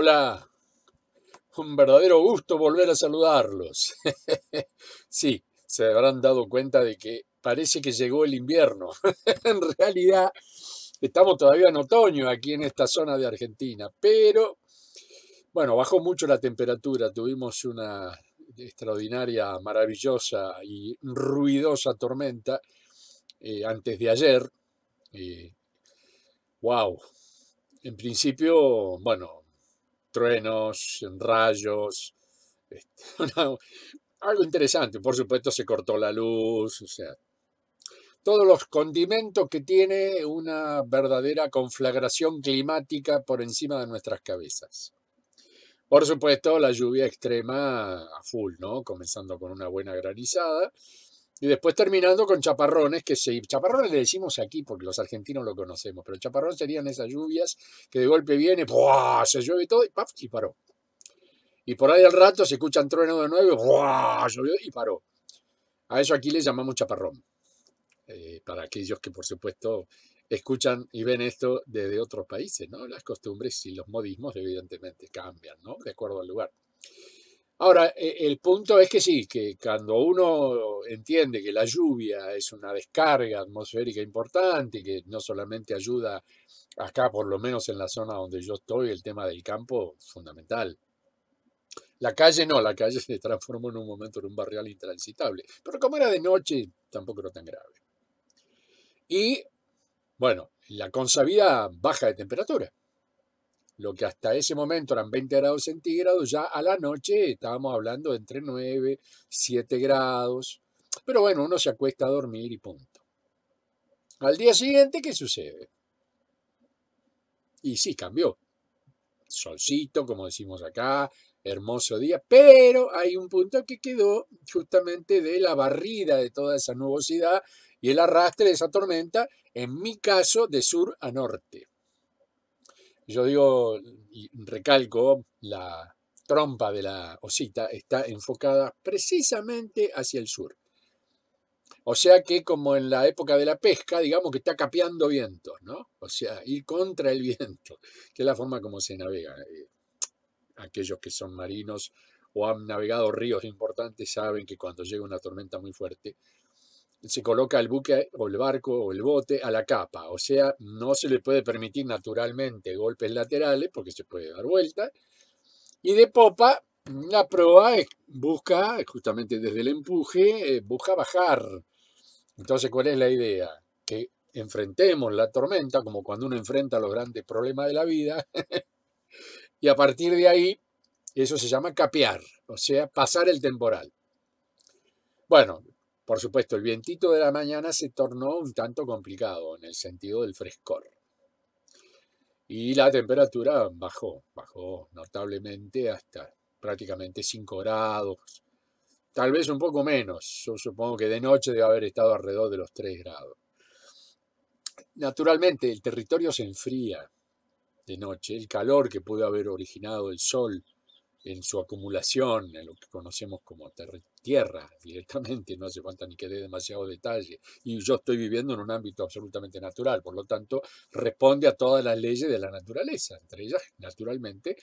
Hola, un verdadero gusto volver a saludarlos. sí, se habrán dado cuenta de que parece que llegó el invierno. en realidad, estamos todavía en otoño aquí en esta zona de Argentina, pero bueno, bajó mucho la temperatura, tuvimos una extraordinaria, maravillosa y ruidosa tormenta eh, antes de ayer. ¡Wow! Eh, en principio, bueno, truenos, rayos, este, algo interesante. Por supuesto se cortó la luz, o sea, todos los condimentos que tiene una verdadera conflagración climática por encima de nuestras cabezas. Por supuesto, la lluvia extrema a full, ¿no? Comenzando con una buena granizada y después terminando con chaparrones, que se, chaparrones le decimos aquí porque los argentinos lo conocemos, pero chaparrón serían esas lluvias que de golpe viene, se llueve todo y ¡paf! y paró. Y por ahí al rato se escuchan trueno de nuevo, y paró. A eso aquí le llamamos chaparrón. Eh, para aquellos que, por supuesto, escuchan y ven esto desde otros países, ¿no? Las costumbres y los modismos, evidentemente, cambian, ¿no? De acuerdo al lugar. Ahora, e, el punto es que sí, que cuando uno entiende que la lluvia es una descarga atmosférica importante, que no solamente ayuda acá, por lo menos en la zona donde yo estoy, el tema del campo fundamental. La calle no, la calle se transformó en un momento en un barrial intransitable. Pero como era de noche, tampoco era tan grave. Y, bueno, la consabida baja de temperatura. Lo que hasta ese momento eran 20 grados centígrados, ya a la noche estábamos hablando entre 9, 7 grados. Pero bueno, uno se acuesta a dormir y punto. Al día siguiente, ¿qué sucede? Y sí, cambió. Solcito, como decimos acá, hermoso día, pero hay un punto que quedó justamente de la barrida de toda esa nubosidad y el arrastre de esa tormenta, en mi caso, de sur a norte. Yo digo, y recalco, la trompa de la osita está enfocada precisamente hacia el sur. O sea que como en la época de la pesca, digamos que está capeando viento, ¿no? O sea, ir contra el viento, que es la forma como se navega. Eh. Aquellos que son marinos o han navegado ríos importantes saben que cuando llega una tormenta muy fuerte, se coloca el buque o el barco o el bote a la capa, o sea, no se le puede permitir naturalmente golpes laterales porque se puede dar vuelta. Y de popa, la proa busca, justamente desde el empuje, eh, busca bajar. Entonces, ¿cuál es la idea? Que enfrentemos la tormenta, como cuando uno enfrenta los grandes problemas de la vida, y a partir de ahí, eso se llama capear, o sea, pasar el temporal. Bueno, por supuesto, el vientito de la mañana se tornó un tanto complicado en el sentido del frescor. Y la temperatura bajó, bajó notablemente hasta prácticamente 5 grados, tal vez un poco menos. Yo supongo que de noche debe haber estado alrededor de los 3 grados. Naturalmente, el territorio se enfría de noche. El calor que pudo haber originado el sol en su acumulación, en lo que conocemos como tierra directamente, no hace falta ni que dé demasiado detalle. Y yo estoy viviendo en un ámbito absolutamente natural, por lo tanto, responde a todas las leyes de la naturaleza, entre ellas, naturalmente,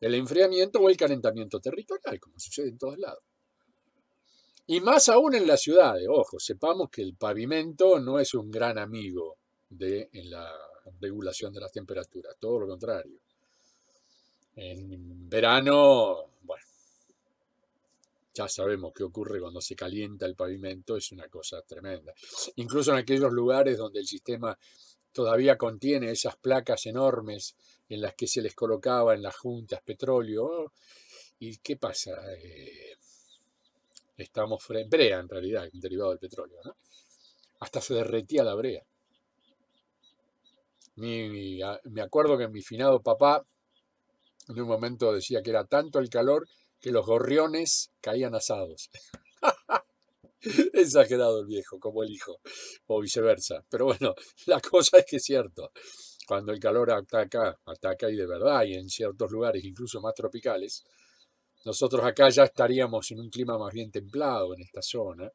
el enfriamiento o el calentamiento territorial, como sucede en todos lados. Y más aún en las ciudades, ojo, sepamos que el pavimento no es un gran amigo de la regulación de las temperaturas, todo lo contrario. En verano, bueno, ya sabemos qué ocurre cuando se calienta el pavimento, es una cosa tremenda. Incluso en aquellos lugares donde el sistema todavía contiene esas placas enormes en las que se les colocaba en las juntas petróleo. ¿Y qué pasa? Eh, estamos frente, brea en realidad, derivado del petróleo, ¿no? Hasta se derretía la brea. me acuerdo que mi finado papá en un momento decía que era tanto el calor que los gorriones caían asados. Exagerado el viejo, como el hijo, o viceversa. Pero bueno, la cosa es que es cierto. Cuando el calor ataca, ataca y de verdad, y en ciertos lugares, incluso más tropicales, nosotros acá ya estaríamos en un clima más bien templado en esta zona.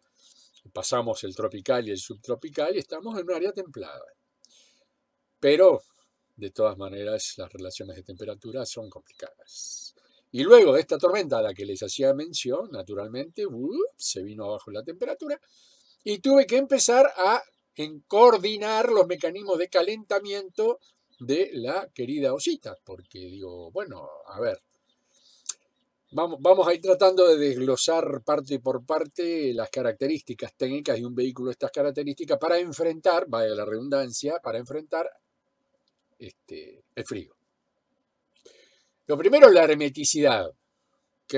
Pasamos el tropical y el subtropical y estamos en un área templada. Pero de todas maneras, las relaciones de temperatura son complicadas. Y luego de esta tormenta a la que les hacía mención, naturalmente, se vino abajo la temperatura y tuve que empezar a en coordinar los mecanismos de calentamiento de la querida osita, porque digo, bueno, a ver, vamos, vamos a ir tratando de desglosar parte por parte las características técnicas de un vehículo, estas características, para enfrentar, vaya la redundancia, para enfrentar este, el frío. Lo primero es la hermeticidad.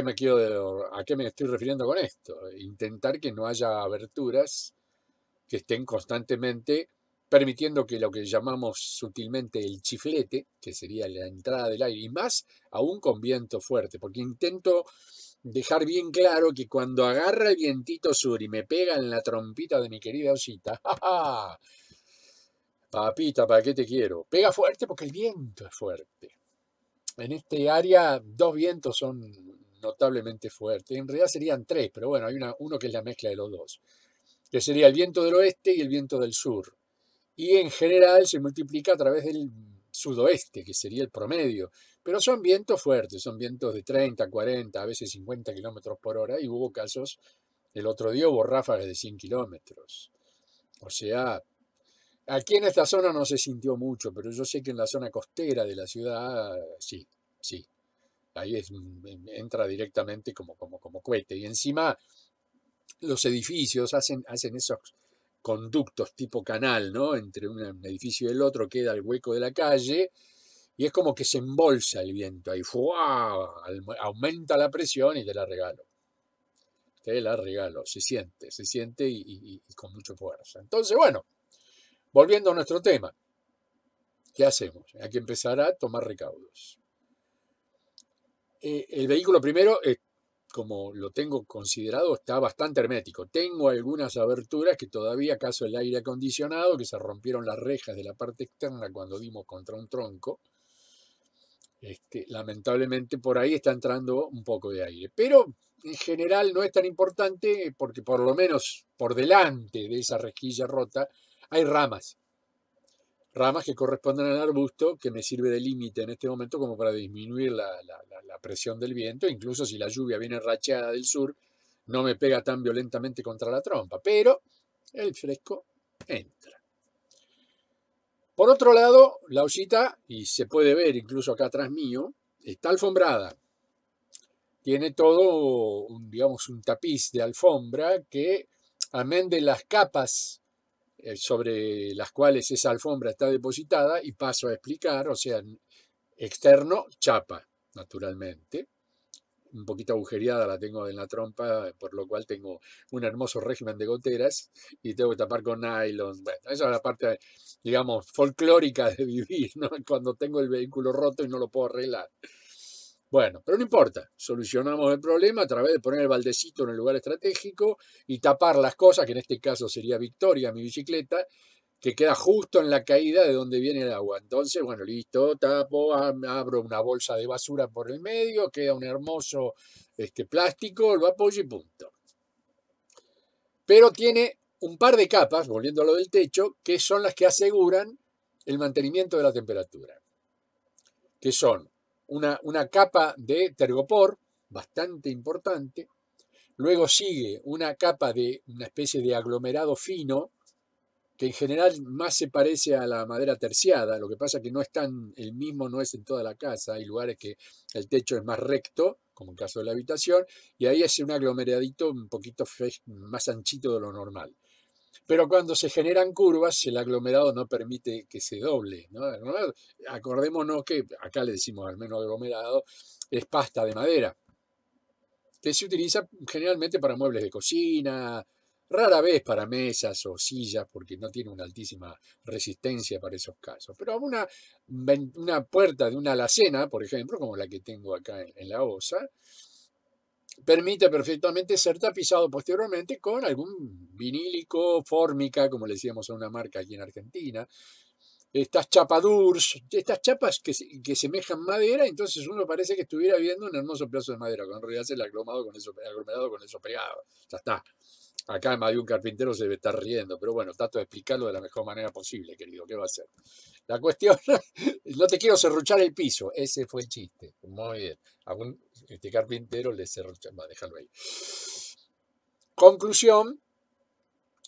me quiero, ¿A qué me estoy refiriendo con esto? Intentar que no haya aberturas que estén constantemente permitiendo que lo que llamamos sutilmente el chiflete, que sería la entrada del aire, y más aún con viento fuerte, porque intento dejar bien claro que cuando agarra el vientito sur y me pega en la trompita de mi querida osita, ¡ja, Papita, ¿para qué te quiero? Pega fuerte porque el viento es fuerte. En este área dos vientos son notablemente fuertes. En realidad serían tres, pero bueno, hay uno que es la mezcla de los dos. Que sería el viento del oeste y el viento del sur. Y en general se multiplica a través del sudoeste, que sería el promedio. Pero son vientos fuertes, son vientos de 30, 40, a veces 50 kilómetros por hora. Y hubo casos, el otro día hubo ráfagas de 100 kilómetros. O sea, Aquí en esta zona no se sintió mucho, pero yo sé que en la zona costera de la ciudad, sí, sí. Ahí mm, entra directamente como, como, como cohete. Y encima los edificios hacen, hacen esos conductos tipo canal, ¿no? Entre un edificio y el otro queda el hueco de la calle y es como que se embolsa el viento ahí, ¡fua! aumenta la presión y te la regalo. Te la regalo, se siente, se siente y, y con mucha fuerza. Entonces, bueno, Volviendo a nuestro tema, ¿qué hacemos? Hay que empezar a tomar recaudos. Eh, el vehículo primero, como lo tengo considerado, está bastante hermético. Tengo algunas aberturas que todavía, acaso el aire acondicionado, que se rompieron las rejas de la parte externa cuando dimos contra un tronco. Este, lamentablemente por ahí está entrando un poco de aire. Pero en general no es tan importante porque por lo menos por delante de esa rejilla rota hay ramas, ramas que corresponden al arbusto, que me sirve de límite en este momento como para disminuir la, presión del viento, incluso si la lluvia viene racheada del sur, no me pega tan violentamente contra la trompa, pero el fresco entra. Por otro lado, la hojita, y se puede ver incluso acá atrás mío, está alfombrada. Tiene todo, un, digamos, un tapiz de alfombra que, amén de las capas eh, sobre las cuales esa alfombra está depositada y paso a explicar, o sea, externo, chapa, naturalmente. Un poquito agujereada la tengo en la trompa, por lo cual tengo un hermoso régimen de goteras y tengo que tapar con nylon. Bueno, esa es la parte, digamos, folclórica de vivir, cuando tengo el vehículo roto y no lo puedo arreglar. Bueno, pero no importa, solucionamos el problema a través de poner el baldecito en el lugar estratégico y tapar las cosas, que en este caso sería Victoria, mi bicicleta, que queda justo en la caída de donde viene el agua. Entonces, bueno, listo, tapo, abro una bolsa de basura por el medio, queda un hermoso este, plástico, lo apoyo y punto. Pero tiene un par de capas, volviendo a lo del techo, que son las que aseguran el mantenimiento de la temperatura, que son una, capa de tergopor bastante importante. Luego sigue una capa de una especie de aglomerado fino, que en general más se parece a la madera terciada, lo que pasa que no es tan, el mismo no es en toda la casa, hay lugares que el techo es más recto, como en el caso de la habitación, y ahí es un aglomeradito un poquito más anchito de lo normal. Pero cuando se generan curvas, el aglomerado no permite que se doble. Acordémonos que, acá le decimos al menos aglomerado, es pasta de madera, que se utiliza generalmente para muebles de cocina, rara vez para mesas o sillas, porque no tiene una altísima resistencia para esos casos. Pero una, una puerta de una alacena, por ejemplo, como la que tengo acá en la OSA, permite perfectamente ser tapizado posteriormente con algún vinílico, fórmica, como le decíamos a una marca aquí en Argentina, estas chapadurs, estas chapas que, que, semejan madera, entonces uno parece que estuviera viendo un hermoso plazo de madera, cuando en realidad es el aglomerado con eso, aglomerado con eso pegado. Ya está. Acá más de un carpintero se debe estar riendo, pero bueno, trato de explicarlo de la mejor manera posible, querido. ¿Qué va a hacer? La cuestión, no te quiero serruchar el piso. Ese fue el chiste. Muy bien. A un este carpintero le serrucha. Va, déjalo ahí. Conclusión.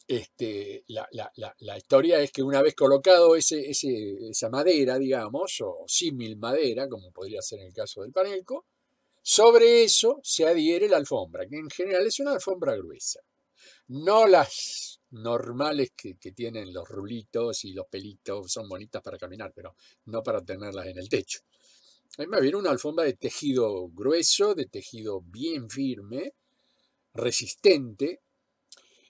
Este, la, historia es que una vez colocado esa madera, digamos, o símil madera, como podría ser en el caso del panelco, sobre eso se adhiere la alfombra, que en general es una alfombra gruesa no las normales que, tienen los rulitos y los pelitos, son bonitas para caminar, pero no para tenerlas en el techo. A me viene una alfombra de tejido grueso, de tejido bien firme, resistente,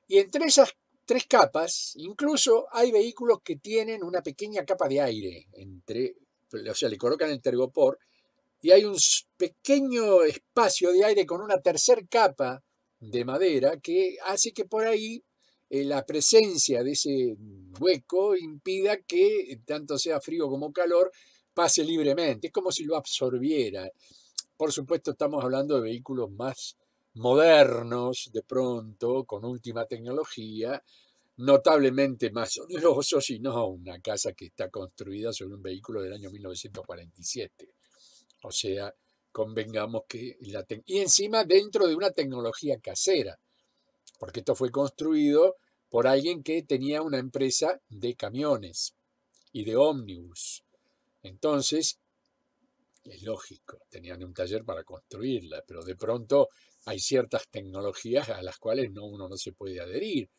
y entre esas tres capas, incluso hay vehículos que tienen una pequeña capa de aire, entre, o sea, le colocan el tergopor, y hay un pequeño espacio de aire con una tercer capa de madera que hace que por ahí eh, la presencia de ese hueco impida que, tanto sea frío como calor, pase libremente. Es como si lo absorbiera. Por supuesto, estamos hablando de vehículos más modernos, de pronto, con última tecnología, notablemente más onerosos y no una casa que está construida sobre un vehículo del año 1947. O sea, convengamos que la y encima dentro de una tecnología casera, porque esto fue construido por alguien que tenía una empresa de camiones y de ómnibus. Entonces, es lógico, tenían un taller para construirla, pero de pronto hay ciertas tecnologías a las cuales no, uno no se puede adherir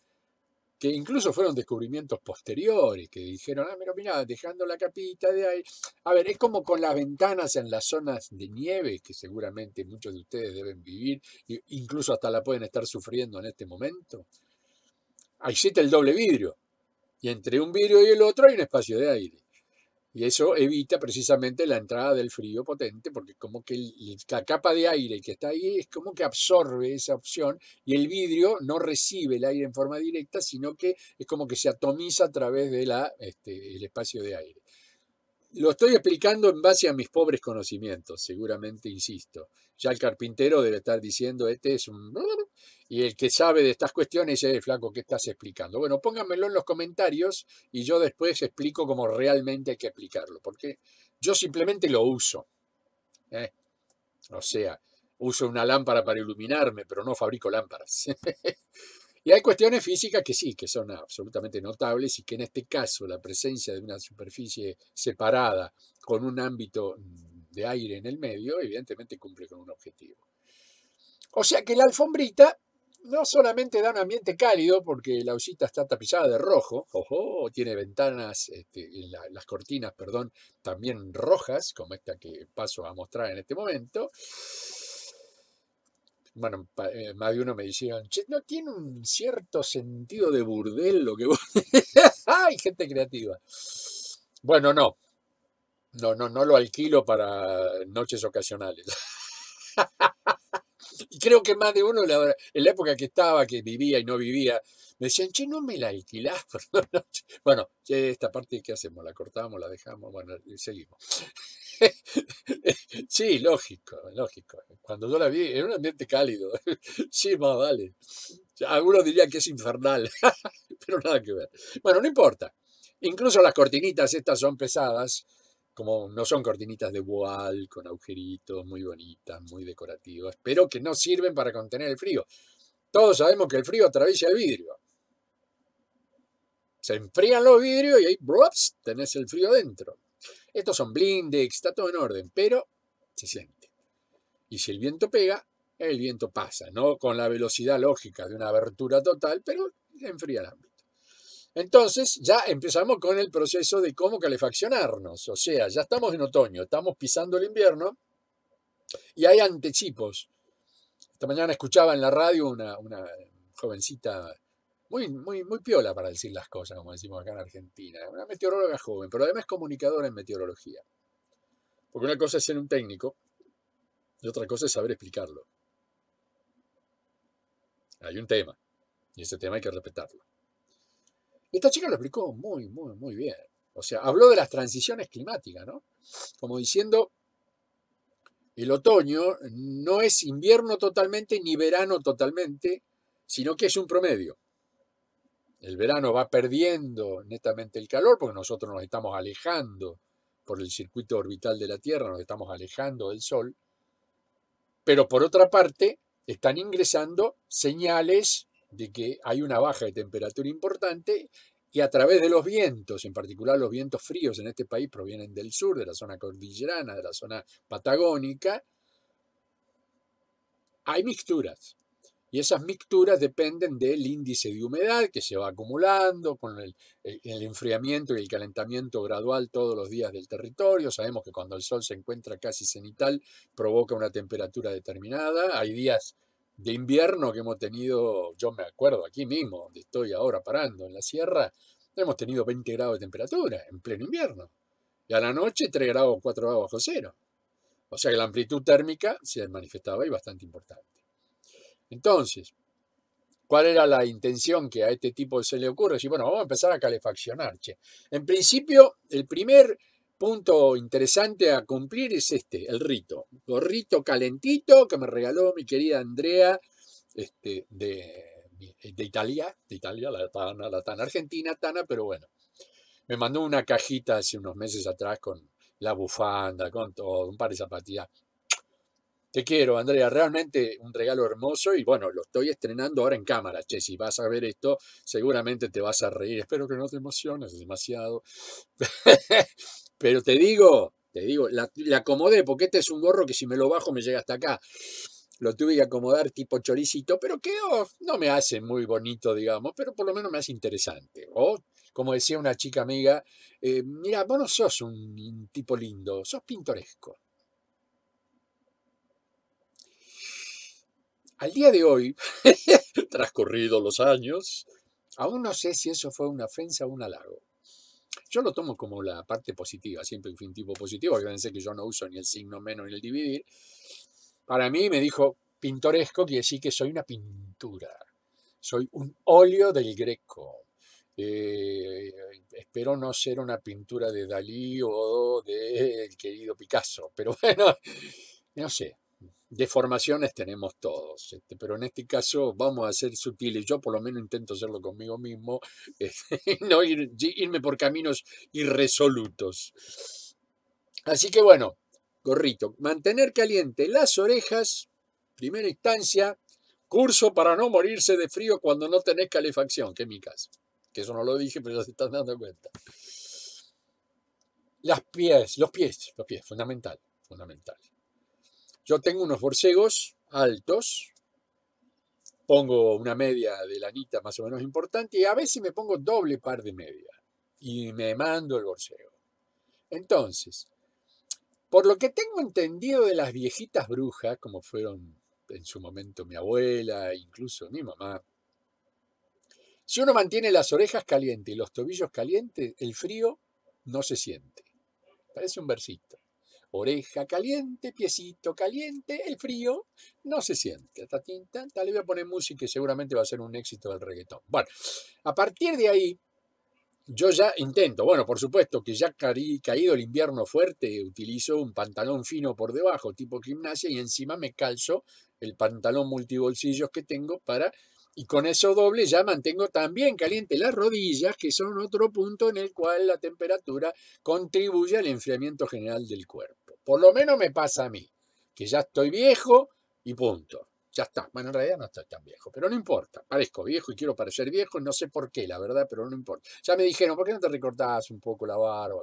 que incluso fueron descubrimientos posteriores, que dijeron, ah, pero mira dejando la capita de aire. A ver, es como con las ventanas en las zonas de nieve, que seguramente muchos de ustedes deben vivir, incluso hasta la pueden estar sufriendo en este momento. Ahí está el doble vidrio, y entre un vidrio y el otro hay un espacio de aire. Y eso evita precisamente la entrada del frío potente, porque como que la capa de aire que está ahí es como que absorbe esa opción y el vidrio no recibe el aire en forma directa, sino que es como que se atomiza a través del este, espacio de aire. Lo estoy explicando en base a mis pobres conocimientos, seguramente insisto. Ya el carpintero debe estar diciendo, este es un... Y el que sabe de estas cuestiones es el flaco que estás explicando. Bueno, pónganmelo en los comentarios y yo después explico cómo realmente hay que explicarlo, porque yo simplemente lo uso. ¿eh? O sea, uso una lámpara para iluminarme, pero no fabrico lámparas. Y hay cuestiones físicas que sí, que son absolutamente notables y que en este caso la presencia de una superficie separada con un ámbito mm, de aire en el medio, evidentemente cumple con un objetivo. O sea que la alfombrita no solamente da un ambiente cálido, porque la usita está tapizada de rojo, ojo, tiene ventanas, este, las cortinas, perdón, también rojas, como esta que paso a mostrar en este momento, bueno, eh, más de uno me decían, che, ¿no tiene un cierto sentido de burdel lo que vos ¡Ay, gente creativa! Bueno, no. No, no, no lo alquilo para noches ocasionales. y creo que más de uno, en la época que estaba, que vivía y no vivía, me decían, che, no me la alquilás. bueno, esta parte, ¿qué hacemos? ¿La cortamos? ¿La dejamos? Bueno, seguimos. sí, lógico, lógico. Cuando yo la vi, era un ambiente cálido. sí, más vale. Algunos dirían que es infernal, pero nada que ver. Bueno, no importa. Incluso las cortinitas estas son pesadas, como no son cortinitas de wall, con agujeritos, muy bonitas, muy decorativas, pero que no sirven para contener el frío. Todos sabemos que el frío atraviesa el vidrio. Se enfrían los vidrios y ahí ¡brups! tenés el frío dentro. Estos son blindex, está todo en orden, pero se siente. Y si el viento pega, el viento pasa, no con la velocidad lógica de una abertura total, pero enfría el ámbito. Entonces ya empezamos con el proceso de cómo calefaccionarnos, o sea, ya estamos en otoño, estamos pisando el invierno y hay antechipos. Esta mañana escuchaba en la radio una, una jovencita muy, piola para decir las cosas, como decimos acá en Argentina. Una meteoróloga joven, pero además comunicadora en meteorología. Porque una cosa es ser un técnico y otra cosa es saber explicarlo. Hay un tema y ese tema hay que respetarlo. Esta chica lo explicó muy, muy, muy bien. O sea, habló de las transiciones climáticas, ¿no? Como diciendo, el otoño no es invierno totalmente ni verano totalmente, sino que es un promedio el verano va perdiendo netamente el calor porque nosotros nos estamos alejando por el circuito orbital de la Tierra, nos estamos alejando del Sol, pero por otra parte están ingresando señales de que hay una baja de temperatura importante y a través de los vientos, en particular los vientos fríos en este país provienen del sur, de la zona cordillerana, de la zona patagónica, hay mixturas. Y esas mixturas dependen del índice de humedad que se va acumulando con el, enfriamiento y el calentamiento gradual todos los días del territorio. Sabemos que cuando el sol se encuentra casi cenital provoca una temperatura determinada. Hay días de invierno que hemos tenido, yo me acuerdo aquí mismo, donde estoy ahora parando en la sierra, hemos tenido 20 grados de temperatura en pleno invierno. Y a la noche 3 grados, 4 grados bajo cero. O sea que la amplitud térmica se manifestaba y bastante importante. Entonces, ¿cuál era la intención que a este tipo se le ocurre? Si bueno, vamos a empezar a calefaccionar. En principio, el primer punto interesante a cumplir es este, el rito. Gorrito calentito que me regaló mi querida Andrea este, de, de Italia, de Italia, la tana, la tana argentina, tana, pero bueno. Me mandó una cajita hace unos meses atrás con la bufanda, con todo, un par de zapatillas te quiero, Andrea, realmente un regalo hermoso y bueno, lo estoy estrenando ahora en cámara, che, si vas a ver esto, seguramente te vas a reír, espero que no te emociones demasiado, pero te digo, te digo, la, acomodé porque este es un gorro que si me lo bajo me llega hasta acá lo tuve que acomodar tipo choricito, pero quedó, no me hace muy bonito, digamos, pero por lo menos me hace interesante. O, como decía una chica amiga, eh, mira, vos no sos un tipo lindo, sos pintoresco. Al día de hoy, transcurridos los años, aún no sé si eso fue una ofensa o un halago. Yo lo tomo como la parte positiva, siempre infinitivo positivo, acuérdense que yo no uso ni el signo menos ni el dividir. Para mí me dijo pintoresco, que decir que soy una pintura, soy un óleo del greco. Eh, espero no ser una pintura de Dalí o del querido Picasso, pero bueno, no sé, deformaciones tenemos todos, este, pero en este caso vamos a ser sutiles. Yo por lo menos intento hacerlo conmigo mismo, este, no irme por caminos irresolutos. Así que bueno, gorrito, mantener caliente las orejas, primera instancia, curso para no morirse de frío cuando no tenés calefacción, que es mi caso. Que eso no lo dije, pero ya se están dando cuenta. Las pies, los pies, los pies, fundamental, fundamental. Yo tengo unos borcegos altos, pongo una media de lanita más o menos importante y a veces me pongo doble par de media y me mando el borcego. Entonces, por lo que tengo entendido de las viejitas brujas, como fueron en su momento mi abuela, incluso mi mamá, si uno mantiene las orejas calientes y los tobillos calientes, el frío no se siente. Parece un versito. Oreja caliente, piecito caliente, el frío no se siente. le voy a poner música y seguramente va a ser un éxito del reggaetón. Bueno, a partir de ahí, yo ya intento, bueno, por supuesto que ya caído el invierno fuerte, utilizo un pantalón fino por debajo, tipo gimnasia, y encima me calzo el pantalón multibolsillos que tengo para y con eso doble ya mantengo también caliente las rodillas, que son otro punto en el cual la temperatura contribuye al enfriamiento general del cuerpo. Por lo menos me pasa a mí, que ya estoy viejo y punto. Ya está. Bueno, en realidad no estoy tan viejo, pero no importa. Parezco viejo y quiero parecer viejo, no sé por qué, la verdad, pero no importa. Ya me dijeron, ¿por qué no te recortás un poco la barba?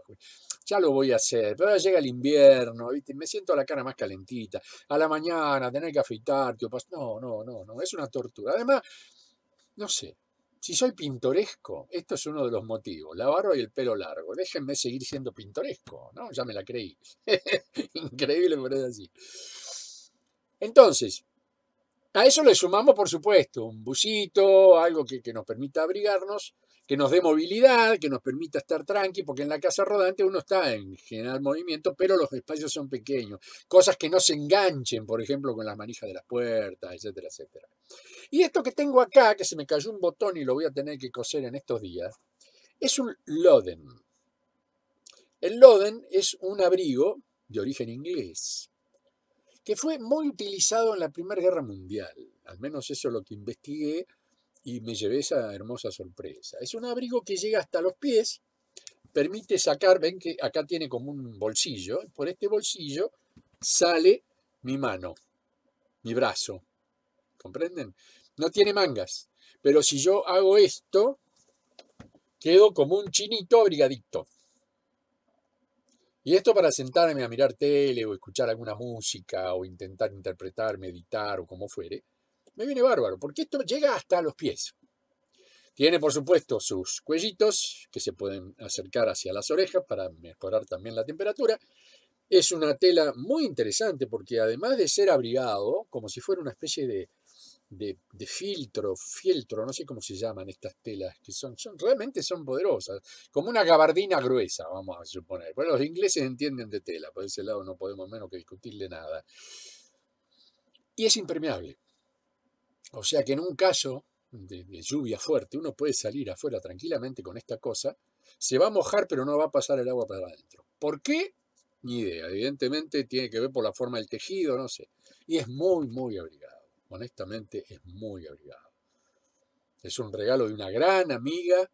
Ya lo voy a hacer, pero ahora llega el invierno, ¿viste? me siento la cara más calentita. A la mañana, tener que afeitarte. No, no, no, no, es una tortura. Además, no sé, si soy pintoresco, esto es uno de los motivos, la barba y el pelo largo. Déjenme seguir siendo pintoresco, ¿no? Ya me la creí. Increíble, pero es así. Entonces, a eso le sumamos, por supuesto, un busito, algo que nos permita abrigarnos, que nos dé movilidad, que nos permita estar tranqui, porque en la casa rodante uno está en general movimiento, pero los espacios son pequeños. Cosas que no se enganchen, por ejemplo, con las manijas de las puertas, etcétera, etcétera. Y esto que tengo acá, que se me cayó un botón y lo voy a tener que coser en estos días, es un loden. El loden es un abrigo de origen inglés, que fue muy utilizado en la Primera Guerra Mundial. Al menos eso es lo que investigué y me llevé esa hermosa sorpresa. Es un abrigo que llega hasta los pies, permite sacar, ven que acá tiene como un bolsillo, por este bolsillo sale mi mano, mi brazo, ¿comprenden? No tiene mangas, pero si yo hago esto, quedo como un chinito abrigadito. Y esto para sentarme a mirar tele o escuchar alguna música o intentar interpretar, meditar o como fuere, me viene bárbaro, porque esto llega hasta los pies. Tiene, por supuesto, sus cuellitos que se pueden acercar hacia las orejas para mejorar también la temperatura. Es una tela muy interesante porque además de ser abrigado, como si fuera una especie de, filtro, fieltro, no sé cómo se llaman estas telas, que son, son, realmente son poderosas, como una gabardina gruesa, vamos a suponer. Bueno, los ingleses entienden de tela, por ese lado no podemos menos que discutirle nada. Y es impermeable. O sea que en un caso de, lluvia fuerte, uno puede salir afuera tranquilamente con esta cosa, se va a mojar pero no va a pasar el agua para adentro. ¿Por qué? Ni idea. Evidentemente tiene que ver por la forma del tejido, no sé. Y es muy, muy abrigado. Honestamente es muy abrigado. Es un regalo de una gran amiga,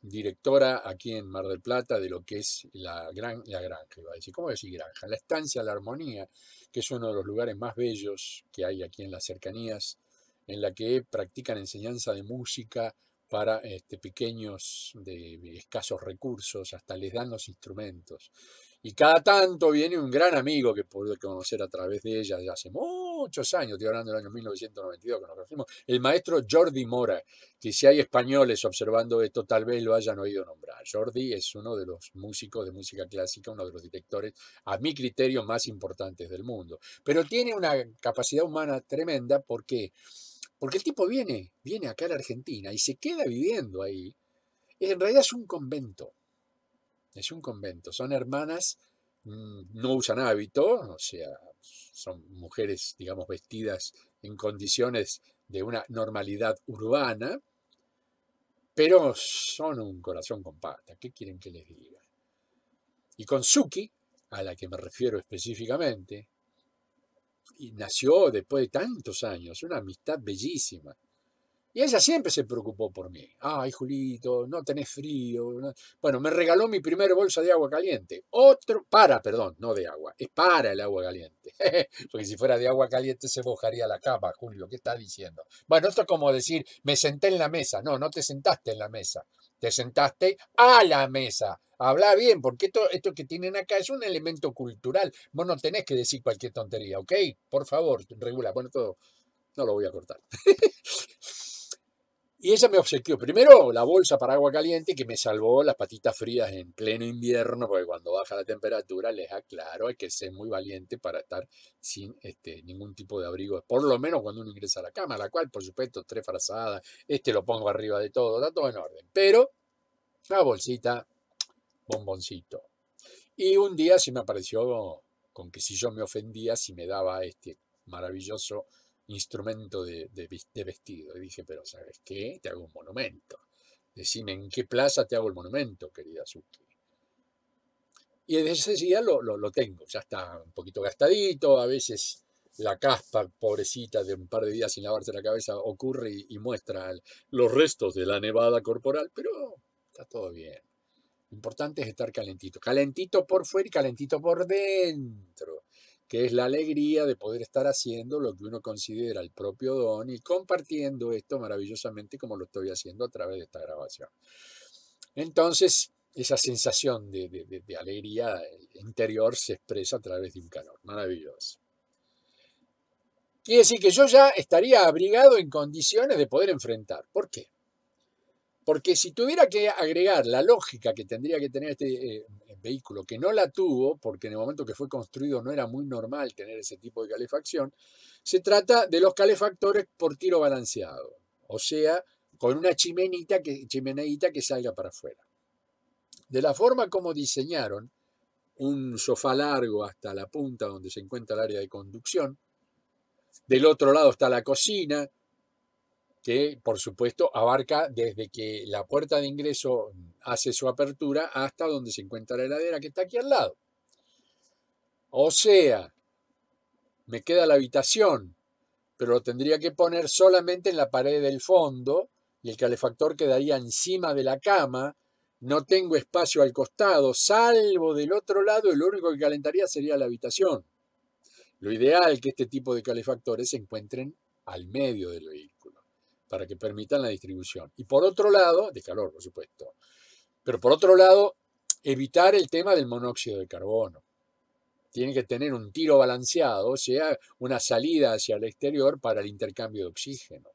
directora aquí en Mar del Plata de lo que es la, gran, la granja, iba a decir, ¿cómo decir granja? La estancia La Armonía, que es uno de los lugares más bellos que hay aquí en las cercanías en la que practican enseñanza de música para este, pequeños de escasos recursos, hasta les dan los instrumentos. Y cada tanto viene un gran amigo que pude conocer a través de ella ya hace muchos años, estoy hablando del año 1992 que nos conocimos, el maestro Jordi Mora, que si hay españoles observando esto, tal vez lo hayan oído nombrar. Jordi es uno de los músicos de música clásica, uno de los directores, a mi criterio, más importantes del mundo. Pero tiene una capacidad humana tremenda porque porque el tipo viene, viene acá a la Argentina y se queda viviendo ahí. En realidad es un convento. Es un convento. Son hermanas, mm, no usan hábito, o sea, son mujeres, digamos, vestidas en condiciones de una normalidad urbana, pero son un corazón compacta. ¿Qué quieren que les diga? Y con Suki, a la que me refiero específicamente, y nació después de tantos años, una amistad bellísima. Y ella siempre se preocupó por mí. Ay, Julito, no tenés frío. Bueno, me regaló mi primer bolsa de agua caliente. Otro, para, perdón, no de agua. Es para el agua caliente. Porque si fuera de agua caliente se bojaría la cama, Julio. ¿Qué estás diciendo? Bueno, esto es como decir, me senté en la mesa. No, no te sentaste en la mesa te sentaste a la mesa. Habla bien, porque esto, esto que tienen acá es un elemento cultural. Vos no tenés que decir cualquier tontería, ¿ok? Por favor, regula. Bueno, todo no lo voy a cortar. Y ella me obsequió primero la bolsa para agua caliente que me salvó las patitas frías en pleno invierno, porque cuando baja la temperatura, les aclaro, hay que ser muy valiente para estar sin este, ningún tipo de abrigo, por lo menos cuando uno ingresa a la cama, la cual, por supuesto, tres frazadas, este lo pongo arriba de todo, está todo en orden. Pero la bolsita, bomboncito. Y un día se me apareció con que si yo me ofendía, si me daba este maravilloso instrumento de, vestido. Y dije, pero ¿sabes qué? Te hago un monumento. Decime en qué plaza te hago el monumento, querida Suki. Y de ese día lo, lo, tengo, ya está un poquito gastadito, a veces la caspa pobrecita de un par de días sin lavarse la cabeza ocurre y, muestra los restos de la nevada corporal, pero está todo bien. Lo importante es estar calentito, calentito por fuera y calentito por dentro que es la alegría de poder estar haciendo lo que uno considera el propio don y compartiendo esto maravillosamente como lo estoy haciendo a través de esta grabación. Entonces, esa sensación de, alegría interior se expresa a través de un calor. Maravilloso. Quiere decir que yo ya estaría abrigado en condiciones de poder enfrentar. ¿Por qué? Porque si tuviera que agregar la lógica que tendría que tener este eh, vehículo, que no la tuvo, porque en el momento que fue construido no era muy normal tener ese tipo de calefacción, se trata de los calefactores por tiro balanceado, o sea, con una chimenita que, chimeneita que salga para afuera. De la forma como diseñaron un sofá largo hasta la punta donde se encuentra el área de conducción, del otro lado está la cocina, que por supuesto abarca desde que la puerta de ingreso mm, hace su apertura hasta donde se encuentra la heladera que está aquí al lado. O sea, me queda la habitación, pero lo tendría que poner solamente en la pared del fondo y el calefactor quedaría encima de la cama. No tengo espacio al costado, salvo del otro lado, El único que calentaría sería la habitación. Lo ideal es que este tipo de calefactores se encuentren al medio del vehículo para que permitan la distribución. Y por otro lado, de calor, por supuesto, pero por otro lado, evitar el tema del monóxido de carbono. Tiene que tener un tiro balanceado, o sea, una salida hacia el exterior para el intercambio de oxígeno.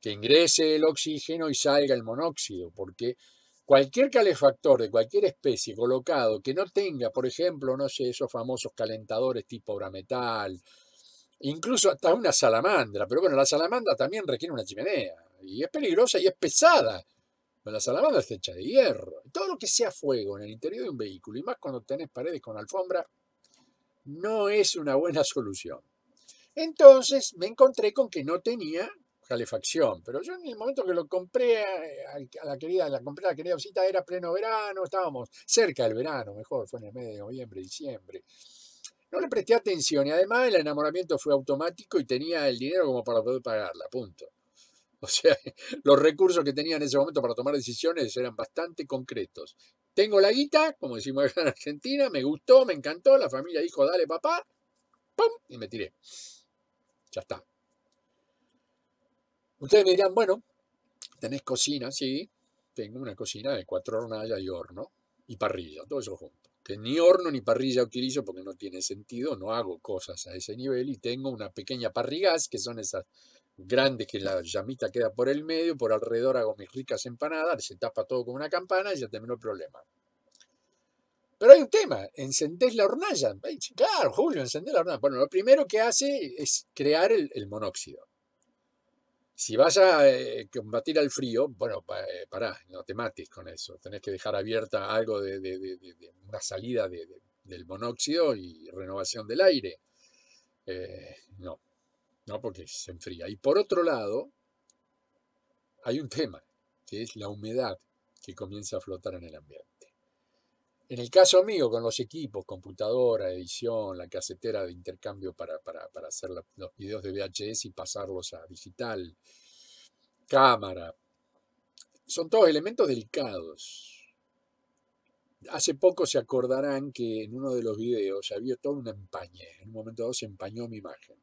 Que ingrese el oxígeno y salga el monóxido, porque cualquier calefactor de cualquier especie colocado que no tenga, por ejemplo, no sé, esos famosos calentadores tipo brametal, incluso hasta una salamandra, pero bueno, la salamandra también requiere una chimenea, y es peligrosa y es pesada. Pero la salamandra es hecha de hierro. Todo lo que sea fuego en el interior de un vehículo, y más cuando tenés paredes con alfombra, no es una buena solución. Entonces me encontré con que no tenía calefacción, pero yo en el momento que lo compré eh, a la querida, la compré a la querida era pleno verano, estábamos cerca del verano, mejor, fue en el mes de noviembre, diciembre. No le presté atención y además el enamoramiento fue automático y tenía el dinero como para poder pagarla, punto. O sea, los recursos que tenía en ese momento para tomar decisiones eran bastante concretos. Tengo la guita, como decimos acá en Argentina, me gustó, me encantó, la familia dijo, dale papá, ¡pum! Y me tiré. Ya está. Ustedes me dirán, bueno, tenés cocina, sí, tengo una cocina de cuatro hornallas y horno y parrilla, todo eso junto que ni horno ni parrilla utilizo porque no tiene sentido, no hago cosas a ese nivel y tengo una pequeña parrigaz, que son esas grandes que la llamita queda por el medio, por alrededor hago mis ricas empanadas, se tapa todo con una campana y ya terminó el problema. Pero hay un tema, encendés la hornalla. Claro, Julio, encendés la hornalla. Bueno, lo primero que hace es crear el monóxido. Si vas a eh, combatir al frío, bueno, para, eh, pará, no te mates con eso. Tenés que dejar abierta algo de, una salida del monóxido y renovación del aire. Eh, no, no porque se enfría. Y por otro lado, hay un tema, que es la humedad que comienza a flotar en el ambiente. En el caso mío, con los equipos, computadora, edición, la casetera de intercambio para, hacer los videos de VHS y pasarlos a digital, cámara, son todos elementos delicados. Hace poco se acordarán que en uno de los videos había toda una empañe. en un momento dado se empañó mi imagen.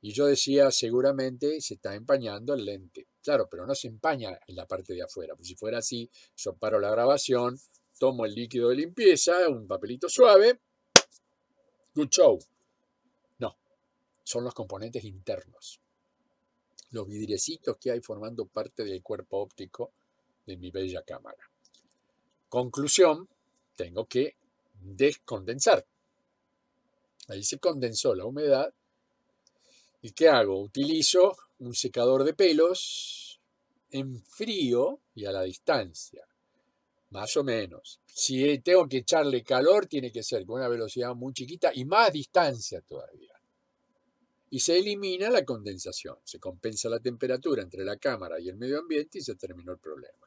Y yo decía, seguramente se está empañando el lente. Claro, pero no se empaña en la parte de afuera, pues si fuera así, yo paro la grabación, tomo el líquido de limpieza, un papelito suave, good show. No, son los componentes internos, los vidriecitos que hay formando parte del cuerpo óptico de mi bella cámara. Conclusión, tengo que descondensar. Ahí se condensó la humedad. ¿Y qué hago? Utilizo un secador de pelos en frío y a la distancia más o menos. Si tengo que echarle calor, tiene que ser con una velocidad muy chiquita y más distancia todavía. Y se elimina la condensación, se compensa la temperatura entre la cámara y el medio ambiente y se terminó el problema.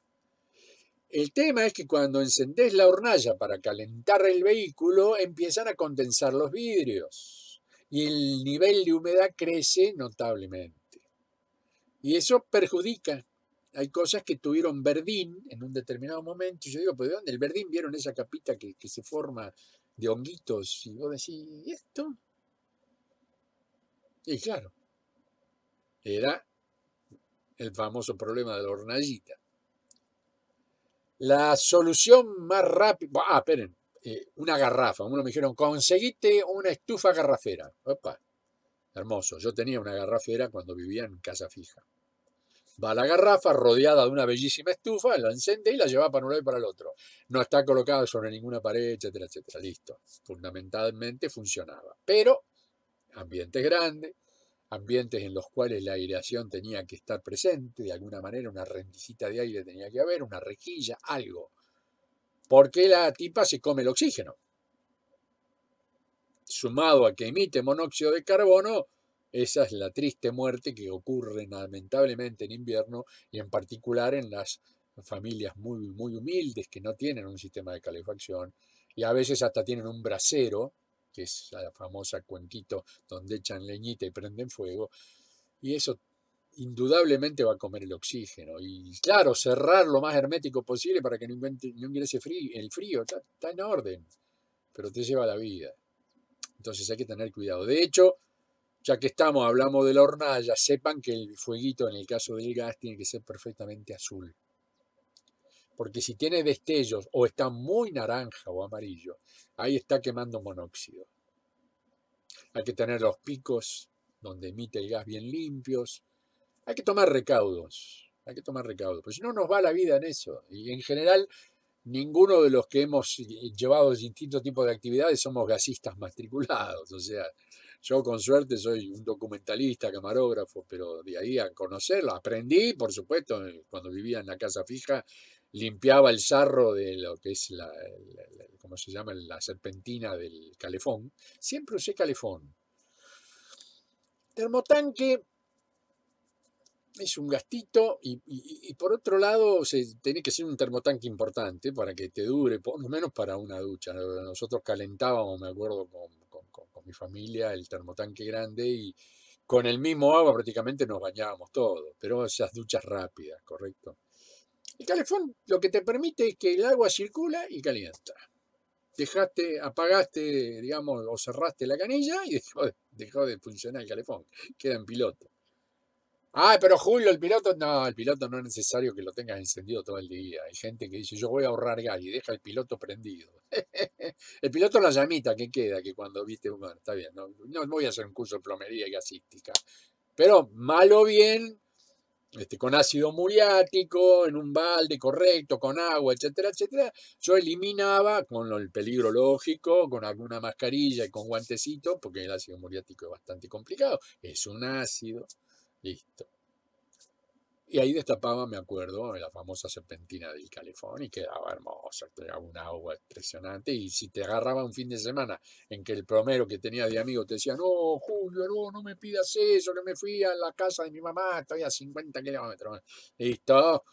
El tema es que cuando encendés la hornalla para calentar el vehículo, empiezan a condensar los vidrios y el nivel de humedad crece notablemente. Y eso perjudica hay cosas que tuvieron verdín en un determinado momento. Y yo digo, ¿pero pues, de dónde? El verdín vieron esa capita que, se forma de honguitos. Y vos decís, ¿y esto? Y claro, era el famoso problema de la hornallita. La solución más rápida. Ah, esperen, eh, una garrafa. Uno me dijeron, conseguiste una estufa garrafera. Opa, hermoso. Yo tenía una garrafera cuando vivía en casa fija. Va la garrafa rodeada de una bellísima estufa, la encende y la lleva para un lado y para el otro. No está colocada sobre ninguna pared, etcétera, etcétera. Listo. Fundamentalmente funcionaba. Pero ambientes grandes, ambientes en los cuales la aireación tenía que estar presente, de alguna manera una rendicita de aire tenía que haber, una rejilla, algo. Porque la tipa se come el oxígeno. Sumado a que emite monóxido de carbono, esa es la triste muerte que ocurre lamentablemente en invierno y en particular en las familias muy, muy humildes que no tienen un sistema de calefacción y a veces hasta tienen un brasero, que es la famosa cuenquito donde echan leñita y prenden fuego, y eso indudablemente va a comer el oxígeno. Y claro, cerrar lo más hermético posible para que no, no ingrese frío, el frío, está, está en orden, pero te lleva la vida. Entonces hay que tener cuidado. De hecho, ya que estamos, hablamos de la hornalla, sepan que el fueguito en el caso del gas tiene que ser perfectamente azul. Porque si tiene destellos o está muy naranja o amarillo, ahí está quemando monóxido. Hay que tener los picos donde emite el gas bien limpios. Hay que tomar recaudos, hay que tomar recaudos. Pues si no nos va la vida en eso. Y en general, ninguno de los que hemos llevado distintos tipos de actividades somos gasistas matriculados. O sea, yo con suerte soy un documentalista, camarógrafo, pero de ahí a conocerlo. Aprendí, por supuesto, eh, cuando vivía en la casa fija, limpiaba el sarro de lo que es la, ¿cómo se llama? La serpentina del calefón. Siempre usé calefón. Termotanque es un gastito y, por otro lado se, tiene que ser un termotanque importante para que te dure, por lo menos para una ducha. Nosotros calentábamos, me acuerdo, con mi familia, el termotanque grande y con el mismo agua prácticamente nos bañábamos todos, pero esas duchas rápidas, ¿correcto? El calefón lo que te permite es que el agua circula y calienta. Dejaste, apagaste, digamos, o cerraste la canilla y dejó, de funcionar el calefón, queda en piloto. Ah, pero Julio, el piloto, no, el piloto no es necesario que lo tengas encendido todo el día. Hay gente que dice, yo voy a ahorrar gas y deja el piloto prendido. el piloto es la llamita que queda, que cuando viste, bueno, está bien, no, voy a hacer un curso de plomería y gasística. Pero malo bien, este, con ácido muriático, en un balde correcto, con agua, etcétera, etcétera, yo eliminaba con el peligro lógico, con alguna mascarilla y con guantecito, porque el ácido muriático es bastante complicado, es un ácido Listo. Y ahí destapaba, me acuerdo, la famosa serpentina del California y quedaba hermosa, tenía un agua impresionante. Y si te agarraba un fin de semana en que el promero que tenía de amigo te decía, no, Julio, no, no me pidas eso, que me fui a la casa de mi mamá, estoy a 50 kilómetros. Listo.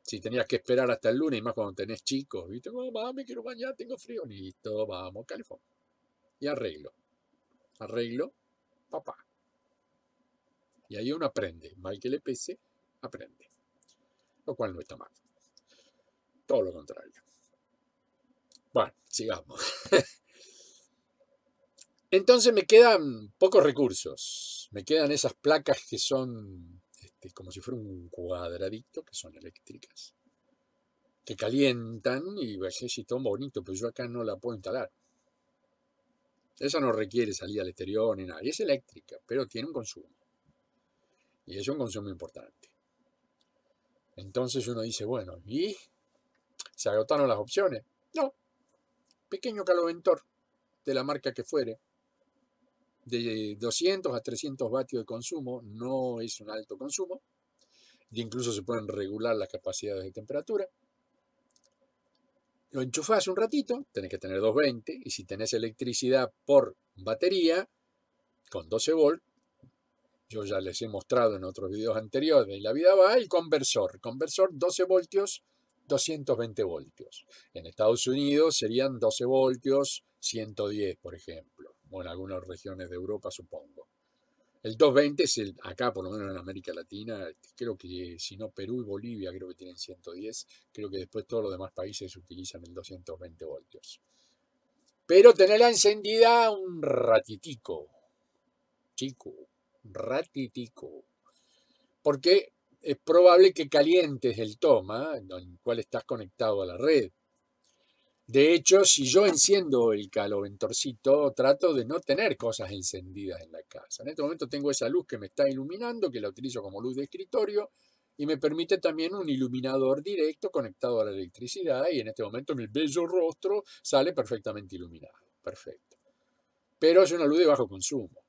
Si tenías que esperar hasta el lunes, y más cuando tenés chicos, ¿viste? No, mamá, me quiero bañar, tengo frío. Listo, vamos, California, Y arreglo. Arreglo, papá. Y ahí uno aprende, mal que le pese, aprende. Lo cual no está mal. Todo lo contrario. Bueno, sigamos. Entonces me quedan pocos recursos. Me quedan esas placas que son este, como si fuera un cuadradito, que son eléctricas, que calientan y si todo bonito, pero yo acá no la puedo instalar. Esa no requiere salir al exterior ni nada. Y es eléctrica, pero tiene un consumo. Y es un consumo importante. Entonces uno dice, bueno, ¿y se agotaron las opciones? No. Pequeño caloventor de la marca que fuere, de 200 a 300 vatios de consumo, no es un alto consumo. Y incluso se pueden regular las capacidades de temperatura. Lo enchufás un ratito, tenés que tener 220, y si tenés electricidad por batería, con 12 volts, yo ya les he mostrado en otros videos anteriores. la vida va el conversor. Conversor 12 voltios, 220 voltios. En Estados Unidos serían 12 voltios, 110, por ejemplo. O en algunas regiones de Europa, supongo. El 220 es el, acá, por lo menos en América Latina, creo que si no Perú y Bolivia creo que tienen 110, creo que después todos los demás países utilizan el 220 voltios. Pero tenerla encendida un ratitico, chico, ratitico. Porque es probable que calientes el toma en el cual estás conectado a la red. De hecho, si yo enciendo el caloventorcito, trato de no tener cosas encendidas en la casa. En este momento tengo esa luz que me está iluminando, que la utilizo como luz de escritorio, y me permite también un iluminador directo conectado a la electricidad, y en este momento mi bello rostro sale perfectamente iluminado. Perfecto. Pero es una luz de bajo consumo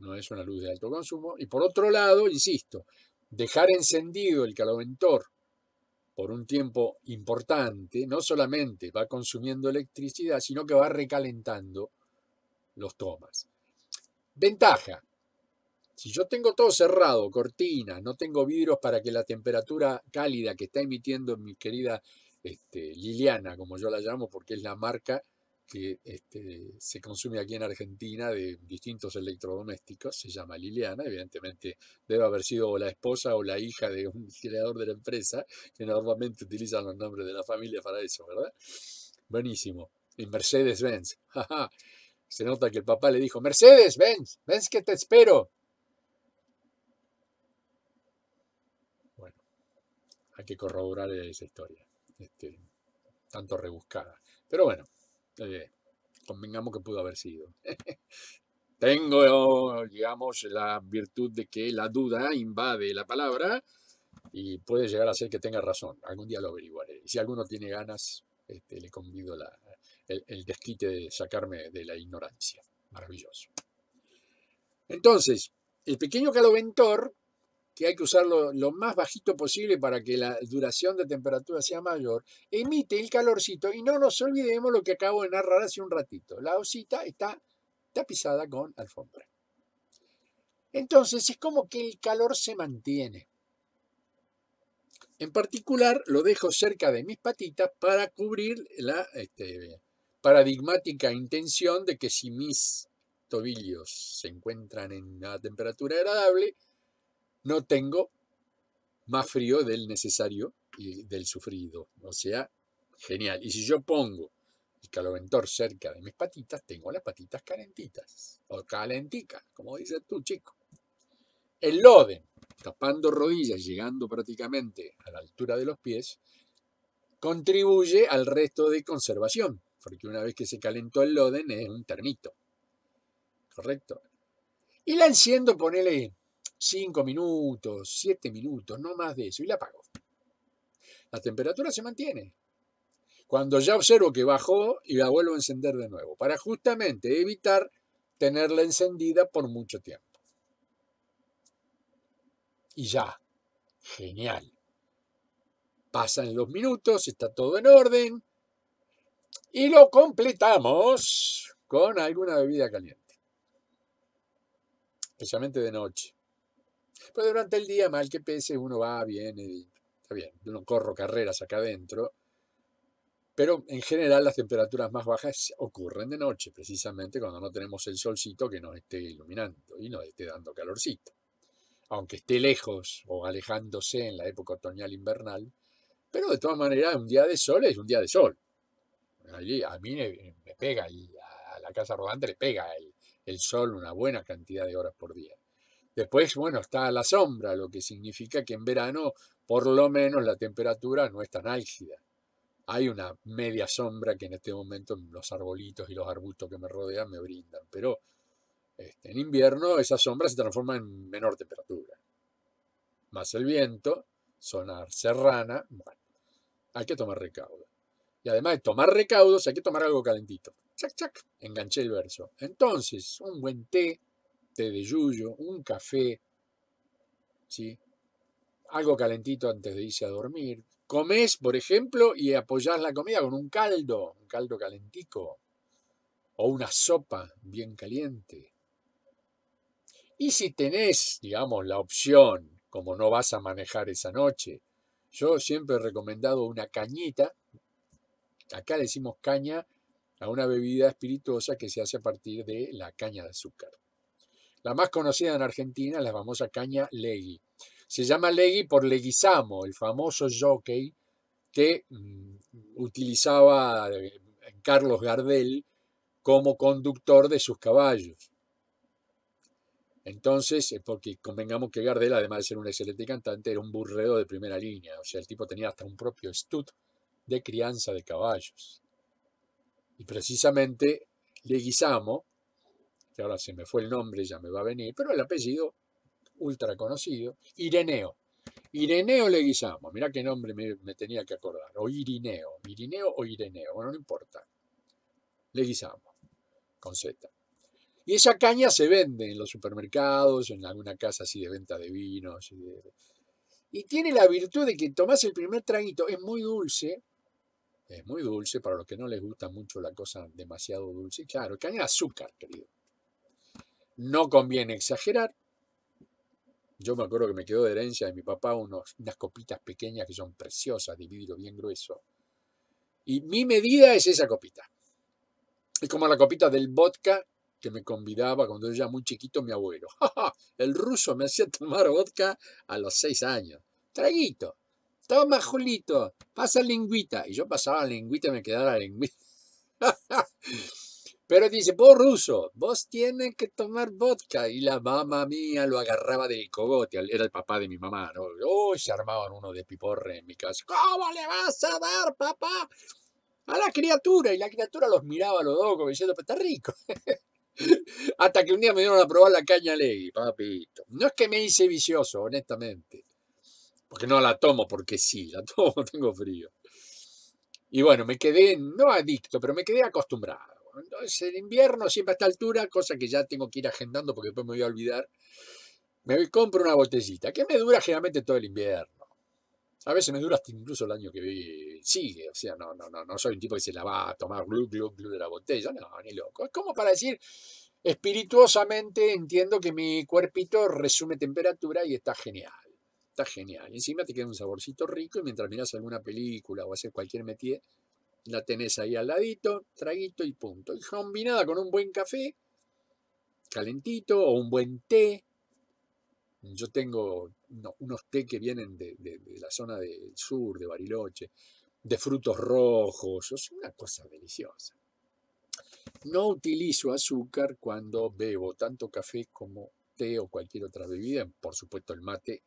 no es una luz de alto consumo. Y por otro lado, insisto, dejar encendido el caloventor por un tiempo importante, no solamente va consumiendo electricidad, sino que va recalentando los tomas. Ventaja. Si yo tengo todo cerrado, cortina, no tengo vidrios para que la temperatura cálida que está emitiendo mi querida este, Liliana, como yo la llamo porque es la marca que este, se consume aquí en Argentina de distintos electrodomésticos, se llama Liliana, evidentemente debe haber sido la esposa o la hija de un creador de la empresa, que normalmente utilizan los nombres de la familia para eso, ¿verdad? Buenísimo. Y Mercedes-Benz. se nota que el papá le dijo, Mercedes-Benz, Benz que te espero. Bueno, hay que corroborar esa historia, este, tanto rebuscada. Pero bueno. Eh, convengamos que pudo haber sido. Tengo, digamos, la virtud de que la duda invade la palabra y puede llegar a ser que tenga razón. Algún día lo averiguaré. Y si alguno tiene ganas, este, le convido el, el desquite de sacarme de la ignorancia. Maravilloso. Entonces, el pequeño caloventor que hay que usarlo lo más bajito posible para que la duración de temperatura sea mayor, emite el calorcito y no nos olvidemos lo que acabo de narrar hace un ratito. La osita está tapizada con alfombra. Entonces es como que el calor se mantiene. En particular lo dejo cerca de mis patitas para cubrir la este, paradigmática intención de que si mis tobillos se encuentran en una temperatura agradable, no tengo más frío del necesario y del sufrido. O sea, genial. Y si yo pongo el caloventor cerca de mis patitas, tengo las patitas calentitas, o calenticas, como dices tú, chico. El loden, tapando rodillas, llegando prácticamente a la altura de los pies, contribuye al resto de conservación, porque una vez que se calentó el loden es un termito. ¿Correcto? Y la enciendo, ponele 5 minutos, 7 minutos, no más de eso, y la apago. La temperatura se mantiene. Cuando ya observo que bajó y la vuelvo a encender de nuevo, para justamente evitar tenerla encendida por mucho tiempo. Y ya, genial. Pasan los minutos, está todo en orden, y lo completamos con alguna bebida caliente, especialmente de noche. Pero pues, durante el día, mal que pese, uno va, viene, está bien, yo no corro carreras acá adentro. Pero en general las temperaturas más bajas ocurren de noche, precisamente cuando no tenemos el solcito que nos esté iluminando y nos esté dando calorcito. Aunque esté lejos o alejándose en la época otoñal invernal, pero de todas maneras un día de sol es un día de sol. Allí a mí me, pega, a la casa rodante le pega el sol una buena cantidad de horas por día. Después, bueno, está la sombra, lo que significa que en verano por lo menos la temperatura no es tan álgida. Hay una media sombra que en este momento los arbolitos y los arbustos que me rodean me brindan, pero este, en invierno esa sombra se transforma en menor temperatura. Más el viento, zona serrana, bueno, hay que tomar recaudo. Y además de tomar recaudos, hay que tomar algo calentito. Chac, chac, enganché el verso. Entonces, un buen té, té de yuyo, un café, algo calentito antes de irse a dormir. Comés, por ejemplo, y apoyás la comida con un caldo, un caldo calentico, o una sopa bien caliente. Y si tenés, digamos, la opción, como no vas a manejar esa noche, yo siempre he recomendado una cañita. Acá le decimos caña a una bebida espirituosa que se hace a partir de la caña de azúcar. La más conocida en Argentina es la famosa caña Legui. Se llama Legui por Leguizamo, el famoso jockey que mm, utilizaba eh, Carlos Gardel como conductor de sus caballos. Entonces, eh, porque convengamos que Gardel, además de ser un excelente cantante, era un burredo de primera línea. O sea, el tipo tenía hasta un propio stud de crianza de caballos. Y precisamente Leguizamo ahora se me fue el nombre, ya me va a venir, pero el apellido ultra conocido, Ireneo. Ireneo Leguizamo, mira qué nombre me, tenía que acordar, o Irineo, Irineo o Ireneo, bueno, no importa. Leguizamo, con Z. Y esa caña se vende en los supermercados, en alguna casa así de venta de vinos. Y, y, tiene la virtud de que tomás el primer traguito, es muy dulce, es muy dulce para los que no les gusta mucho la cosa demasiado dulce. Claro, caña de azúcar, querido. No conviene exagerar. Yo me acuerdo que me quedó de herencia de mi papá unas copitas pequeñas que son preciosas, de vidrio bien grueso. Y mi medida es esa copita. Es como la copita del vodka que me convidaba cuando yo era muy chiquito mi abuelo. El ruso me hacía tomar vodka a los seis años. Traguito. Toma, Julito. Pasa lingüita. Y yo pasaba lingüita y me quedaba lingüita. Pero dice, vos ruso, vos tienen que tomar vodka. Y la mamá mía lo agarraba del cogote, era el papá de mi mamá, ¿no? se armaban uno de piporre en mi casa. ¿Cómo le vas a dar, papá? A la criatura. Y la criatura los miraba a los dos como diciendo, pero está rico. Hasta que un día me dieron a probar la caña ley, papito. No es que me hice vicioso, honestamente. Porque no la tomo porque sí, la tomo, tengo frío. Y bueno, me quedé, no adicto, pero me quedé acostumbrado. Entonces, en invierno, siempre a esta altura, cosa que ya tengo que ir agendando porque después me voy a olvidar, me compro una botellita, que me dura generalmente todo el invierno. A veces me dura hasta incluso el año que sigue. O sea, no, no, no, no soy un tipo que se la va a tomar glu, glu, glu de la botella. No, ni loco. Es como para decir, espirituosamente entiendo que mi cuerpito resume temperatura y está genial. Está genial. Encima te queda un saborcito rico y mientras miras alguna película o haces cualquier métier la tenés ahí al ladito, traguito y punto. Y combinada con un buen café, calentito, o un buen té. Yo tengo unos té que vienen de, de, la zona del sur, de Bariloche, de frutos rojos, es una cosa deliciosa. No utilizo azúcar cuando bebo tanto café como té o cualquier otra bebida. Por supuesto, el mate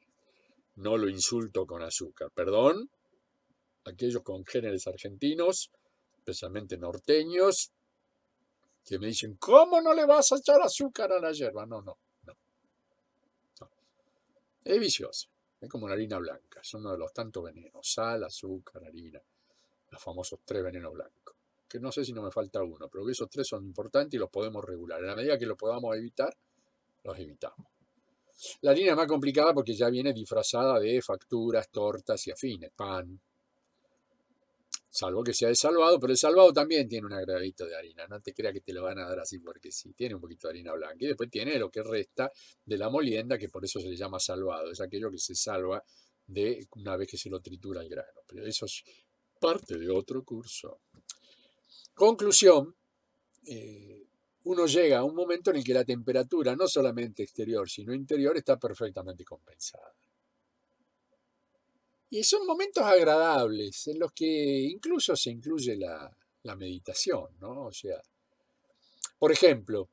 no lo insulto con azúcar. Perdón, aquellos congéneres argentinos, especialmente norteños, que me dicen, ¿cómo no le vas a echar azúcar a la hierba? No, no, no. Es viciosa, es como la harina blanca, es uno de los tantos venenos, sal, azúcar, harina, los famosos tres venenos blancos, que no sé si no me falta uno, pero esos tres son importantes y los podemos regular. En la medida que los podamos evitar, los evitamos. La harina es más complicada porque ya viene disfrazada de facturas, tortas y afines, pan, Salvo que sea de salvado, pero el salvado también tiene un agravito de harina. No te creas que te lo van a dar así porque sí, tiene un poquito de harina blanca. Y después tiene lo que resta de la molienda, que por eso se le llama salvado. Es aquello que se salva de una vez que se lo tritura el grano. Pero eso es parte de otro curso. Conclusión, eh, uno llega a un momento en el que la temperatura, no solamente exterior, sino interior, está perfectamente compensada. Y son momentos agradables en los que incluso se incluye la, meditación, ¿no? O sea, por ejemplo,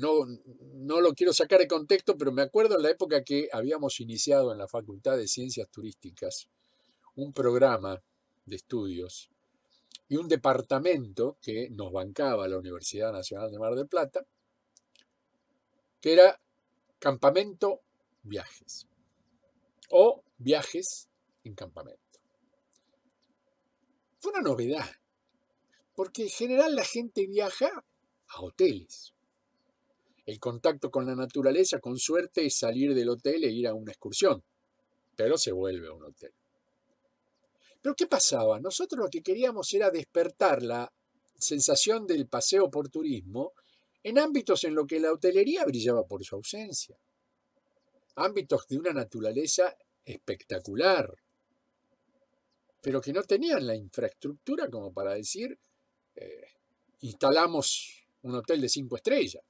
no, no, lo quiero sacar de contexto, pero me acuerdo en la época que habíamos iniciado en la Facultad de Ciencias Turísticas un programa de estudios y un departamento que nos bancaba la Universidad Nacional de Mar del Plata, que era Campamento Viajes o viajes en campamento. Fue una novedad, porque en general la gente viaja a hoteles. El contacto con la naturaleza, con suerte, es salir del hotel e ir a una excursión, pero se vuelve a un hotel. Pero ¿qué pasaba? Nosotros lo que queríamos era despertar la sensación del paseo por turismo en ámbitos en los que la hotelería brillaba por su ausencia ámbitos de una naturaleza espectacular, pero que no tenían la infraestructura como para decir, eh, instalamos un hotel de cinco estrellas.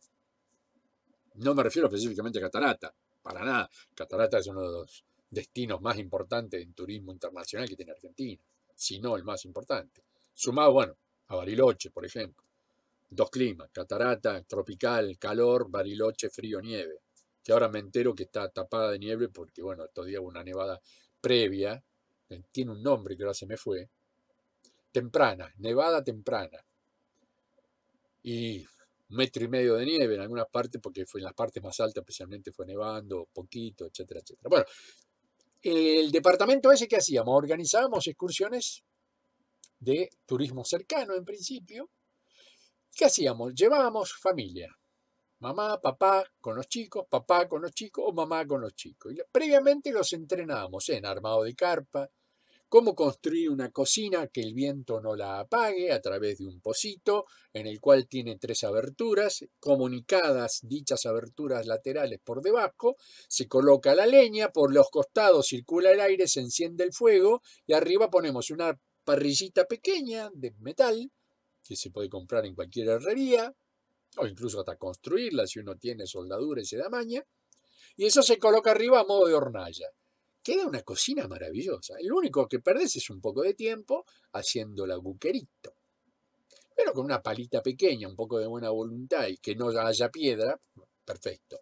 No me refiero específicamente a Catarata, para nada. Catarata es uno de los destinos más importantes en turismo internacional que tiene Argentina, si no el más importante. Sumado, bueno, a Bariloche, por ejemplo. Dos climas, catarata, tropical, calor, Bariloche, frío, nieve que ahora me entero que está tapada de nieve porque, bueno, estos días hubo una nevada previa, eh, tiene un nombre que ahora se me fue, temprana, nevada temprana. Y un metro y medio de nieve en algunas partes, porque fue en las partes más altas especialmente fue nevando, poquito, etcétera, etcétera. Bueno, el departamento ese que hacíamos, organizábamos excursiones de turismo cercano en principio. ¿Qué hacíamos? Llevábamos familia, Mamá, papá con los chicos, papá con los chicos o mamá con los chicos. previamente los entrenábamos en armado de carpa, cómo construir una cocina que el viento no la apague a través de un pocito en el cual tiene tres aberturas, comunicadas dichas aberturas laterales por debajo, se coloca la leña, por los costados circula el aire, se enciende el fuego y arriba ponemos una parrillita pequeña de metal que se puede comprar en cualquier herrería, o incluso hasta construirla si uno tiene soldadura y se da maña, y eso se coloca arriba a modo de hornalla. Queda una cocina maravillosa. Lo único que perdes es un poco de tiempo haciéndola buquerito. Pero con una palita pequeña, un poco de buena voluntad y que no haya piedra, perfecto.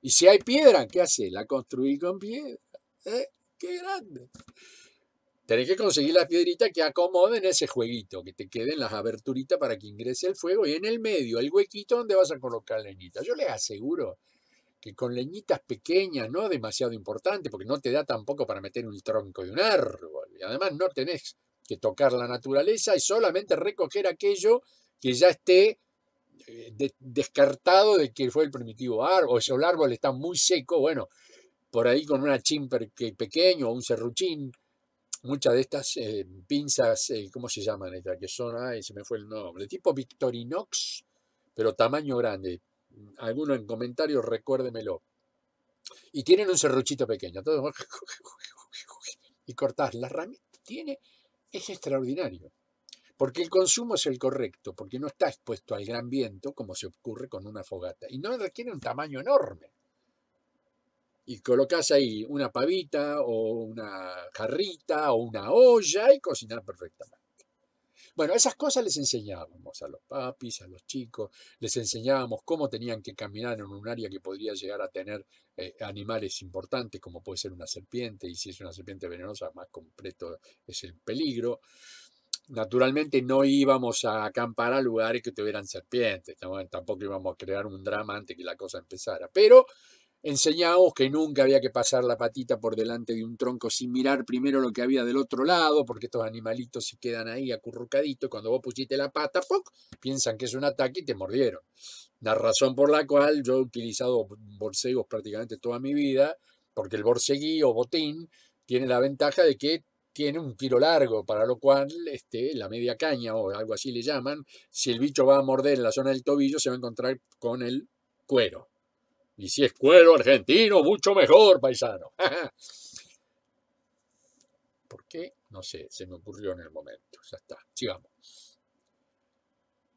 Y si hay piedra, ¿qué hace? La construir con piedra. ¿eh? ¡Qué grande! Tenés que conseguir las piedritas que acomoden ese jueguito, que te queden las aberturitas para que ingrese el fuego y en el medio, el huequito donde vas a colocar leñita. Yo les aseguro que con leñitas pequeñas, no demasiado importante, porque no te da tampoco para meter un tronco de un árbol. Y además no tenés que tocar la naturaleza y solamente recoger aquello que ya esté eh, descartado de que fue el primitivo árbol, o si el árbol está muy seco, bueno, por ahí con una chimper pequeño o un serruchín muchas de estas eh, pinzas, eh, ¿cómo se llaman estas? Que son, se me fue el nombre, tipo Victorinox, pero tamaño grande. Alguno en comentarios, recuérdemelo. Y tienen un serruchito pequeño. y cortás la ramas. Tiene, es extraordinario. Porque el consumo es el correcto, porque no está expuesto al gran viento como se ocurre con una fogata. Y no requiere un tamaño enorme y colocas ahí una pavita o una jarrita o una olla y cocinar perfectamente. Bueno, esas cosas les enseñábamos a los papis, a los chicos, les enseñábamos cómo tenían que caminar en un área que podría llegar a tener eh, animales importantes, como puede ser una serpiente, y si es una serpiente venenosa, más completo es el peligro. Naturalmente no íbamos a acampar a lugares que tuvieran serpientes, tampoco íbamos a crear un drama antes que la cosa empezara, pero enseñados que nunca había que pasar la patita por delante de un tronco sin mirar primero lo que había del otro lado, porque estos animalitos se quedan ahí acurrucaditos cuando vos pusiste la pata, piensan que es un ataque y te mordieron. La razón por la cual yo he utilizado borsegos prácticamente toda mi vida, porque el borseguí o botín tiene la ventaja de que tiene un tiro largo, para lo cual este, la media caña o algo así le llaman, si el bicho va a morder en la zona del tobillo se va a encontrar con el cuero. Y si es cuero argentino, mucho mejor, paisano. ¿Por qué? No sé, se me ocurrió en el momento. Ya está, sigamos.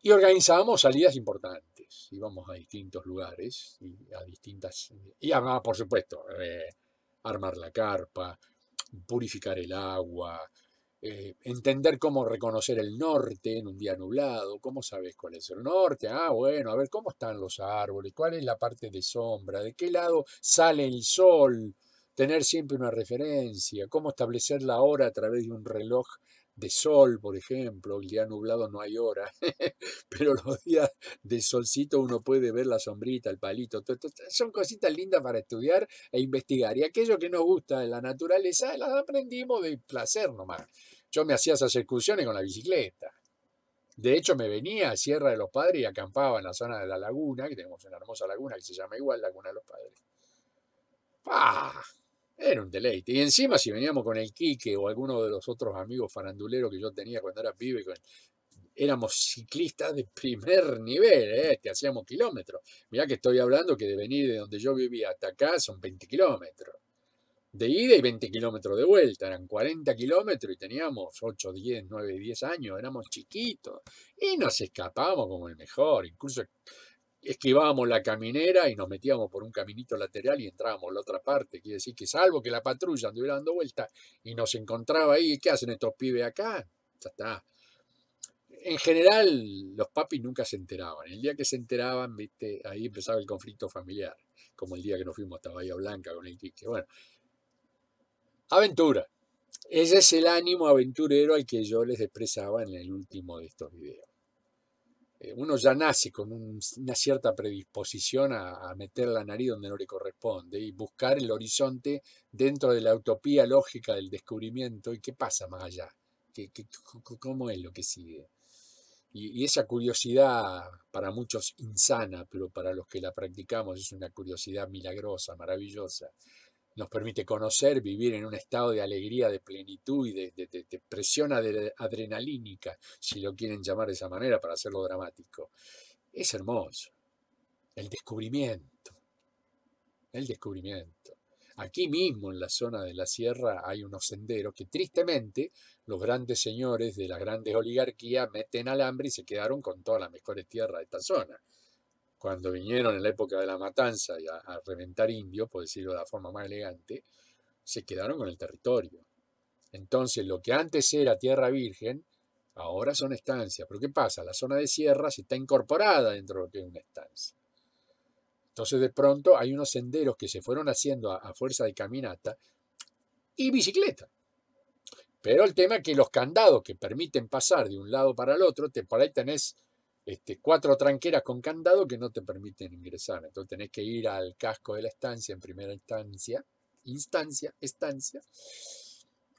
Y organizábamos salidas importantes. Íbamos a distintos lugares y a distintas... Y por supuesto, eh, armar la carpa, purificar el agua, eh, entender cómo reconocer el norte en un día nublado, cómo sabes cuál es el norte, ah, bueno, a ver cómo están los árboles, cuál es la parte de sombra, de qué lado sale el sol, tener siempre una referencia, cómo establecer la hora a través de un reloj de sol, por ejemplo, el día nublado no hay hora, pero los días de solcito uno puede ver la sombrita, el palito, son cositas lindas para estudiar e investigar. Y aquello que nos gusta de la naturaleza, las aprendimos de placer nomás. Yo me hacía esas excursiones con la bicicleta. De hecho, me venía a Sierra de los Padres y acampaba en la zona de la laguna, que tenemos una hermosa laguna que se llama igual Laguna de los Padres. ¡Pah! Era un deleite. Y encima, si veníamos con el Quique o alguno de los otros amigos faranduleros que yo tenía cuando era pibe, éramos ciclistas de primer nivel, que ¿eh? este, hacíamos kilómetros. Mirá que estoy hablando que de venir de donde yo vivía hasta acá son 20 kilómetros. De ida y 20 kilómetros de vuelta, eran 40 kilómetros y teníamos 8, 10, 9, 10 años, éramos chiquitos. Y nos escapamos como el mejor, incluso esquivábamos la caminera y nos metíamos por un caminito lateral y entrábamos a la otra parte. Quiere decir que salvo que la patrulla anduviera dando vuelta y nos encontraba ahí, ¿qué hacen estos pibes acá? Ya está. En general, los papis nunca se enteraban. El día que se enteraban, viste, ahí empezaba el conflicto familiar, como el día que nos fuimos hasta Bahía Blanca con el Quique. Bueno, aventura. Ese es el ánimo aventurero al que yo les expresaba en el último de estos videos. Eh, uno ya nace con una cierta predisposición a, meter la nariz donde no le corresponde y buscar el horizonte dentro de la utopía lógica del descubrimiento y qué pasa más allá, ¿Qué, cómo es lo que sigue. y, esa curiosidad, para muchos insana, pero para los que la practicamos es una curiosidad milagrosa, maravillosa, nos permite conocer, vivir en un estado de alegría, de plenitud y de, presión adrenalínica, si lo quieren llamar de esa manera para hacerlo dramático. Es hermoso. El descubrimiento. El descubrimiento. Aquí mismo, en la zona de la sierra, hay unos senderos que tristemente los grandes señores de las grandes oligarquías meten al hambre y se quedaron con todas las mejores tierras de esta zona cuando vinieron en la época de la matanza y a, reventar indios, por decirlo de la forma más elegante, se quedaron con el territorio. Entonces, lo que antes era tierra virgen, ahora son estancias. Pero ¿qué pasa? La zona de sierra se está incorporada dentro de lo que es una estancia. Entonces, de pronto, hay unos senderos que se fueron haciendo a, fuerza de caminata y bicicleta. Pero el tema es que los candados que permiten pasar de un lado para el otro, te, por ahí tenés este, cuatro tranqueras con candado que no te permiten ingresar. Entonces tenés que ir al casco de la estancia en primera instancia, instancia, estancia,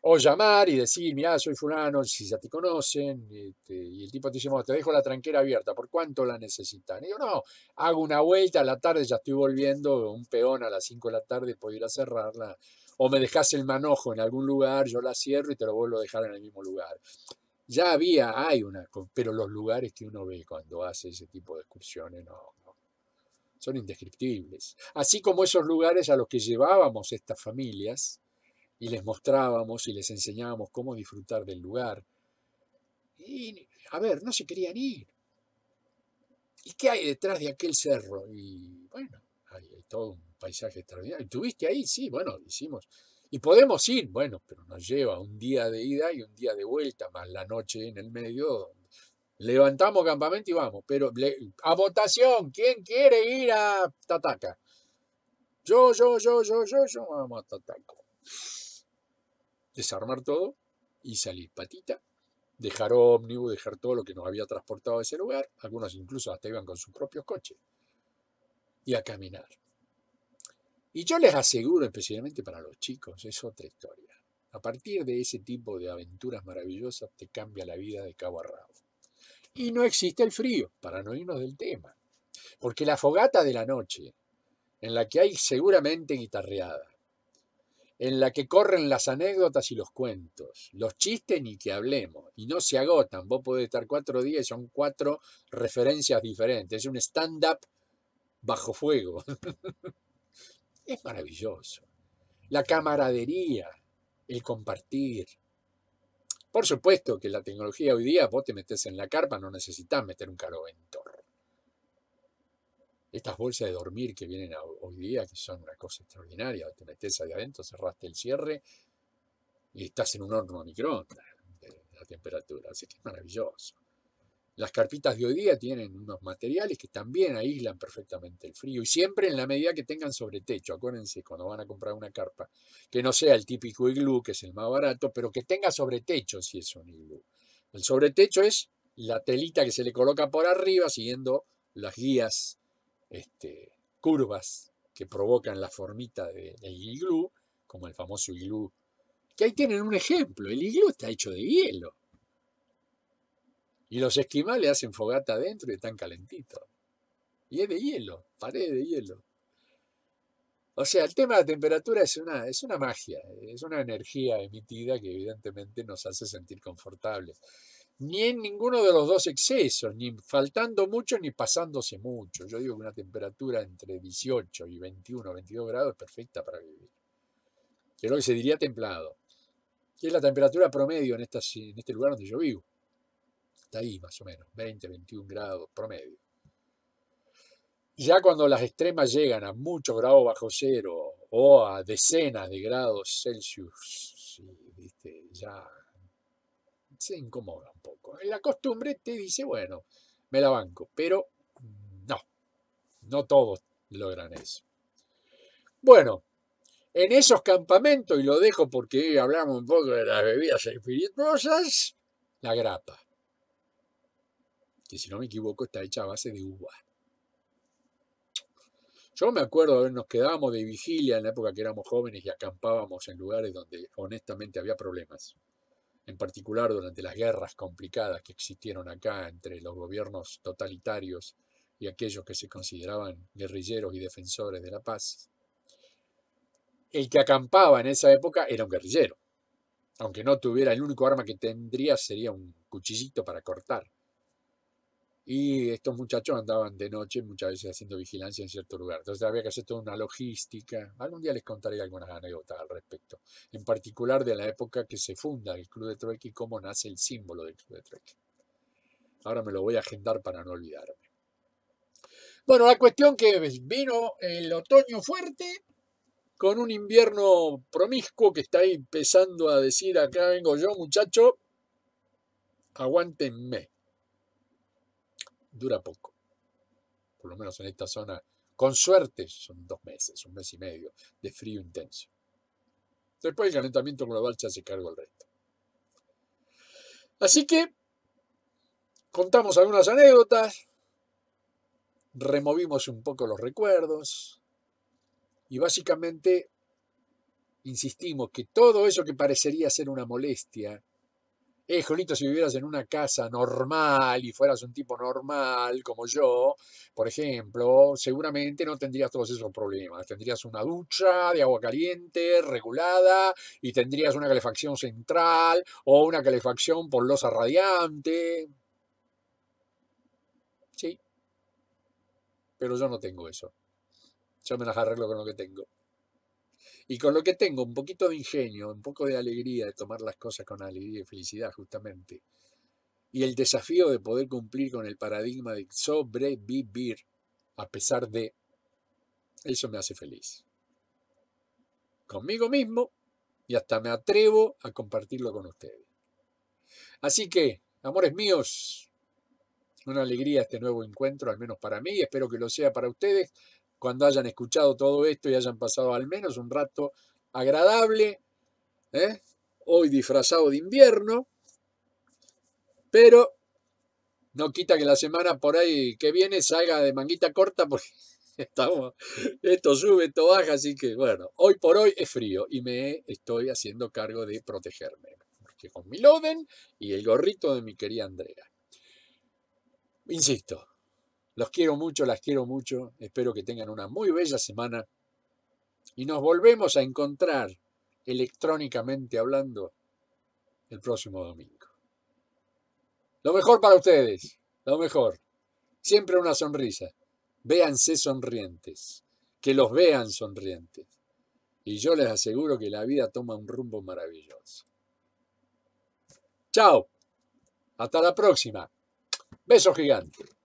o llamar y decir, mirá, soy fulano, si ya te conocen, este, y el tipo te dice, te dejo la tranquera abierta, ¿por cuánto la necesitan? Y yo, no, hago una vuelta a la tarde, ya estoy volviendo, un peón a las 5 de la tarde puedo ir a cerrarla, o me dejas el manojo en algún lugar, yo la cierro y te lo vuelvo a dejar en el mismo lugar ya había, hay una, pero los lugares que uno ve cuando hace ese tipo de excursiones no, son indescriptibles. Así como esos lugares a los que llevábamos estas familias y les mostrábamos y les enseñábamos cómo disfrutar del lugar. Y, a ver, no se querían ir. ¿Y qué hay detrás de aquel cerro? Y bueno, hay todo un paisaje extraordinario. ¿Tuviste ahí? Sí, bueno, hicimos y podemos ir, bueno, pero nos lleva un día de ida y un día de vuelta, más la noche en el medio. Levantamos campamento y vamos, pero a votación, ¿quién quiere ir a Tataca? Yo, yo, yo, yo, yo, yo, vamos a Tataca. Desarmar todo y salir patita, dejar ómnibus, dejar todo lo que nos había transportado a ese lugar, algunos incluso hasta iban con sus propios coches, y a caminar. Y yo les aseguro, especialmente para los chicos, es otra historia. A partir de ese tipo de aventuras maravillosas te cambia la vida de cabo a rabo. Y no existe el frío, para no irnos del tema. Porque la fogata de la noche, en la que hay seguramente guitarreada, en la que corren las anécdotas y los cuentos, los chistes ni que hablemos, y no se agotan. Vos podés estar cuatro días, son cuatro referencias diferentes. Es un stand-up bajo fuego. es maravilloso. La camaradería, el compartir. Por supuesto que la tecnología hoy día, vos te metes en la carpa, no necesitas meter un caroventor. Estas bolsas de dormir que vienen hoy día, que son una cosa extraordinaria, te metes ahí adentro, cerraste el cierre y estás en un horno a microondas de la temperatura. Así que es maravilloso. Las carpitas de hoy día tienen unos materiales que también aíslan perfectamente el frío y siempre en la medida que tengan sobre techo. Acuérdense, cuando van a comprar una carpa, que no sea el típico iglú, que es el más barato, pero que tenga sobre techo si es un iglú. El sobretecho es la telita que se le coloca por arriba siguiendo las guías este, curvas que provocan la formita del iglú, como el famoso iglú, que ahí tienen un ejemplo. El iglú está hecho de hielo. Y los esquimales hacen fogata adentro y están calentitos. Y es de hielo, pared de hielo. O sea, el tema de la temperatura es una, es una magia, es una energía emitida que evidentemente nos hace sentir confortables. Ni en ninguno de los dos excesos, ni faltando mucho ni pasándose mucho. Yo digo que una temperatura entre 18 y 21, 22 grados es perfecta para vivir. Que lo que se diría templado, que es la temperatura promedio en, en este lugar donde yo vivo ahí más o menos, 20, 21 grados promedio. Ya cuando las extremas llegan a muchos grados bajo cero o a decenas de grados Celsius, ya se incomoda un poco. La costumbre te dice, bueno, me la banco, pero no, no todos logran eso. Bueno, en esos campamentos, y lo dejo porque hablamos un poco de las bebidas espirituosas, la grapa que si no me equivoco está hecha a base de uva. Yo me acuerdo, nos quedábamos de vigilia en la época que éramos jóvenes y acampábamos en lugares donde honestamente había problemas. En particular durante las guerras complicadas que existieron acá entre los gobiernos totalitarios y aquellos que se consideraban guerrilleros y defensores de la paz. El que acampaba en esa época era un guerrillero. Aunque no tuviera el único arma que tendría sería un cuchillito para cortar y estos muchachos andaban de noche muchas veces haciendo vigilancia en cierto lugar. Entonces había que hacer toda una logística. Algún día les contaré algunas anécdotas al respecto. En particular de la época que se funda el Club de Trueque y cómo nace el símbolo del Club de Trueque. Ahora me lo voy a agendar para no olvidarme. Bueno, la cuestión que vino el otoño fuerte con un invierno promiscuo que está empezando a decir, acá vengo yo muchacho, aguántenme dura poco, por lo menos en esta zona. Con suerte son dos meses, un mes y medio de frío intenso. Después el calentamiento global se hace cargo al resto. Así que contamos algunas anécdotas, removimos un poco los recuerdos y básicamente insistimos que todo eso que parecería ser una molestia es eh, Jolito, si vivieras en una casa normal y fueras un tipo normal como yo, por ejemplo, seguramente no tendrías todos esos problemas. Tendrías una ducha de agua caliente, regulada, y tendrías una calefacción central o una calefacción por losa radiante. Sí. Pero yo no tengo eso. Yo me las arreglo con lo que tengo. Y con lo que tengo, un poquito de ingenio, un poco de alegría, de tomar las cosas con alegría y felicidad, justamente. Y el desafío de poder cumplir con el paradigma de sobrevivir a pesar de, eso me hace feliz. Conmigo mismo y hasta me atrevo a compartirlo con ustedes. Así que, amores míos, una alegría este nuevo encuentro, al menos para mí, espero que lo sea para ustedes cuando hayan escuchado todo esto y hayan pasado al menos un rato agradable, ¿eh? hoy disfrazado de invierno, pero no quita que la semana por ahí que viene salga de manguita corta porque estamos, esto sube, esto baja, así que bueno, hoy por hoy es frío y me estoy haciendo cargo de protegerme, porque con mi loden y el gorrito de mi querida Andrea. Insisto, los quiero mucho, las quiero mucho. Espero que tengan una muy bella semana. Y nos volvemos a encontrar, electrónicamente hablando, el próximo domingo. Lo mejor para ustedes, lo mejor. Siempre una sonrisa. Véanse sonrientes, que los vean sonrientes. Y yo les aseguro que la vida toma un rumbo maravilloso. Chao. Hasta la próxima. Besos gigantes.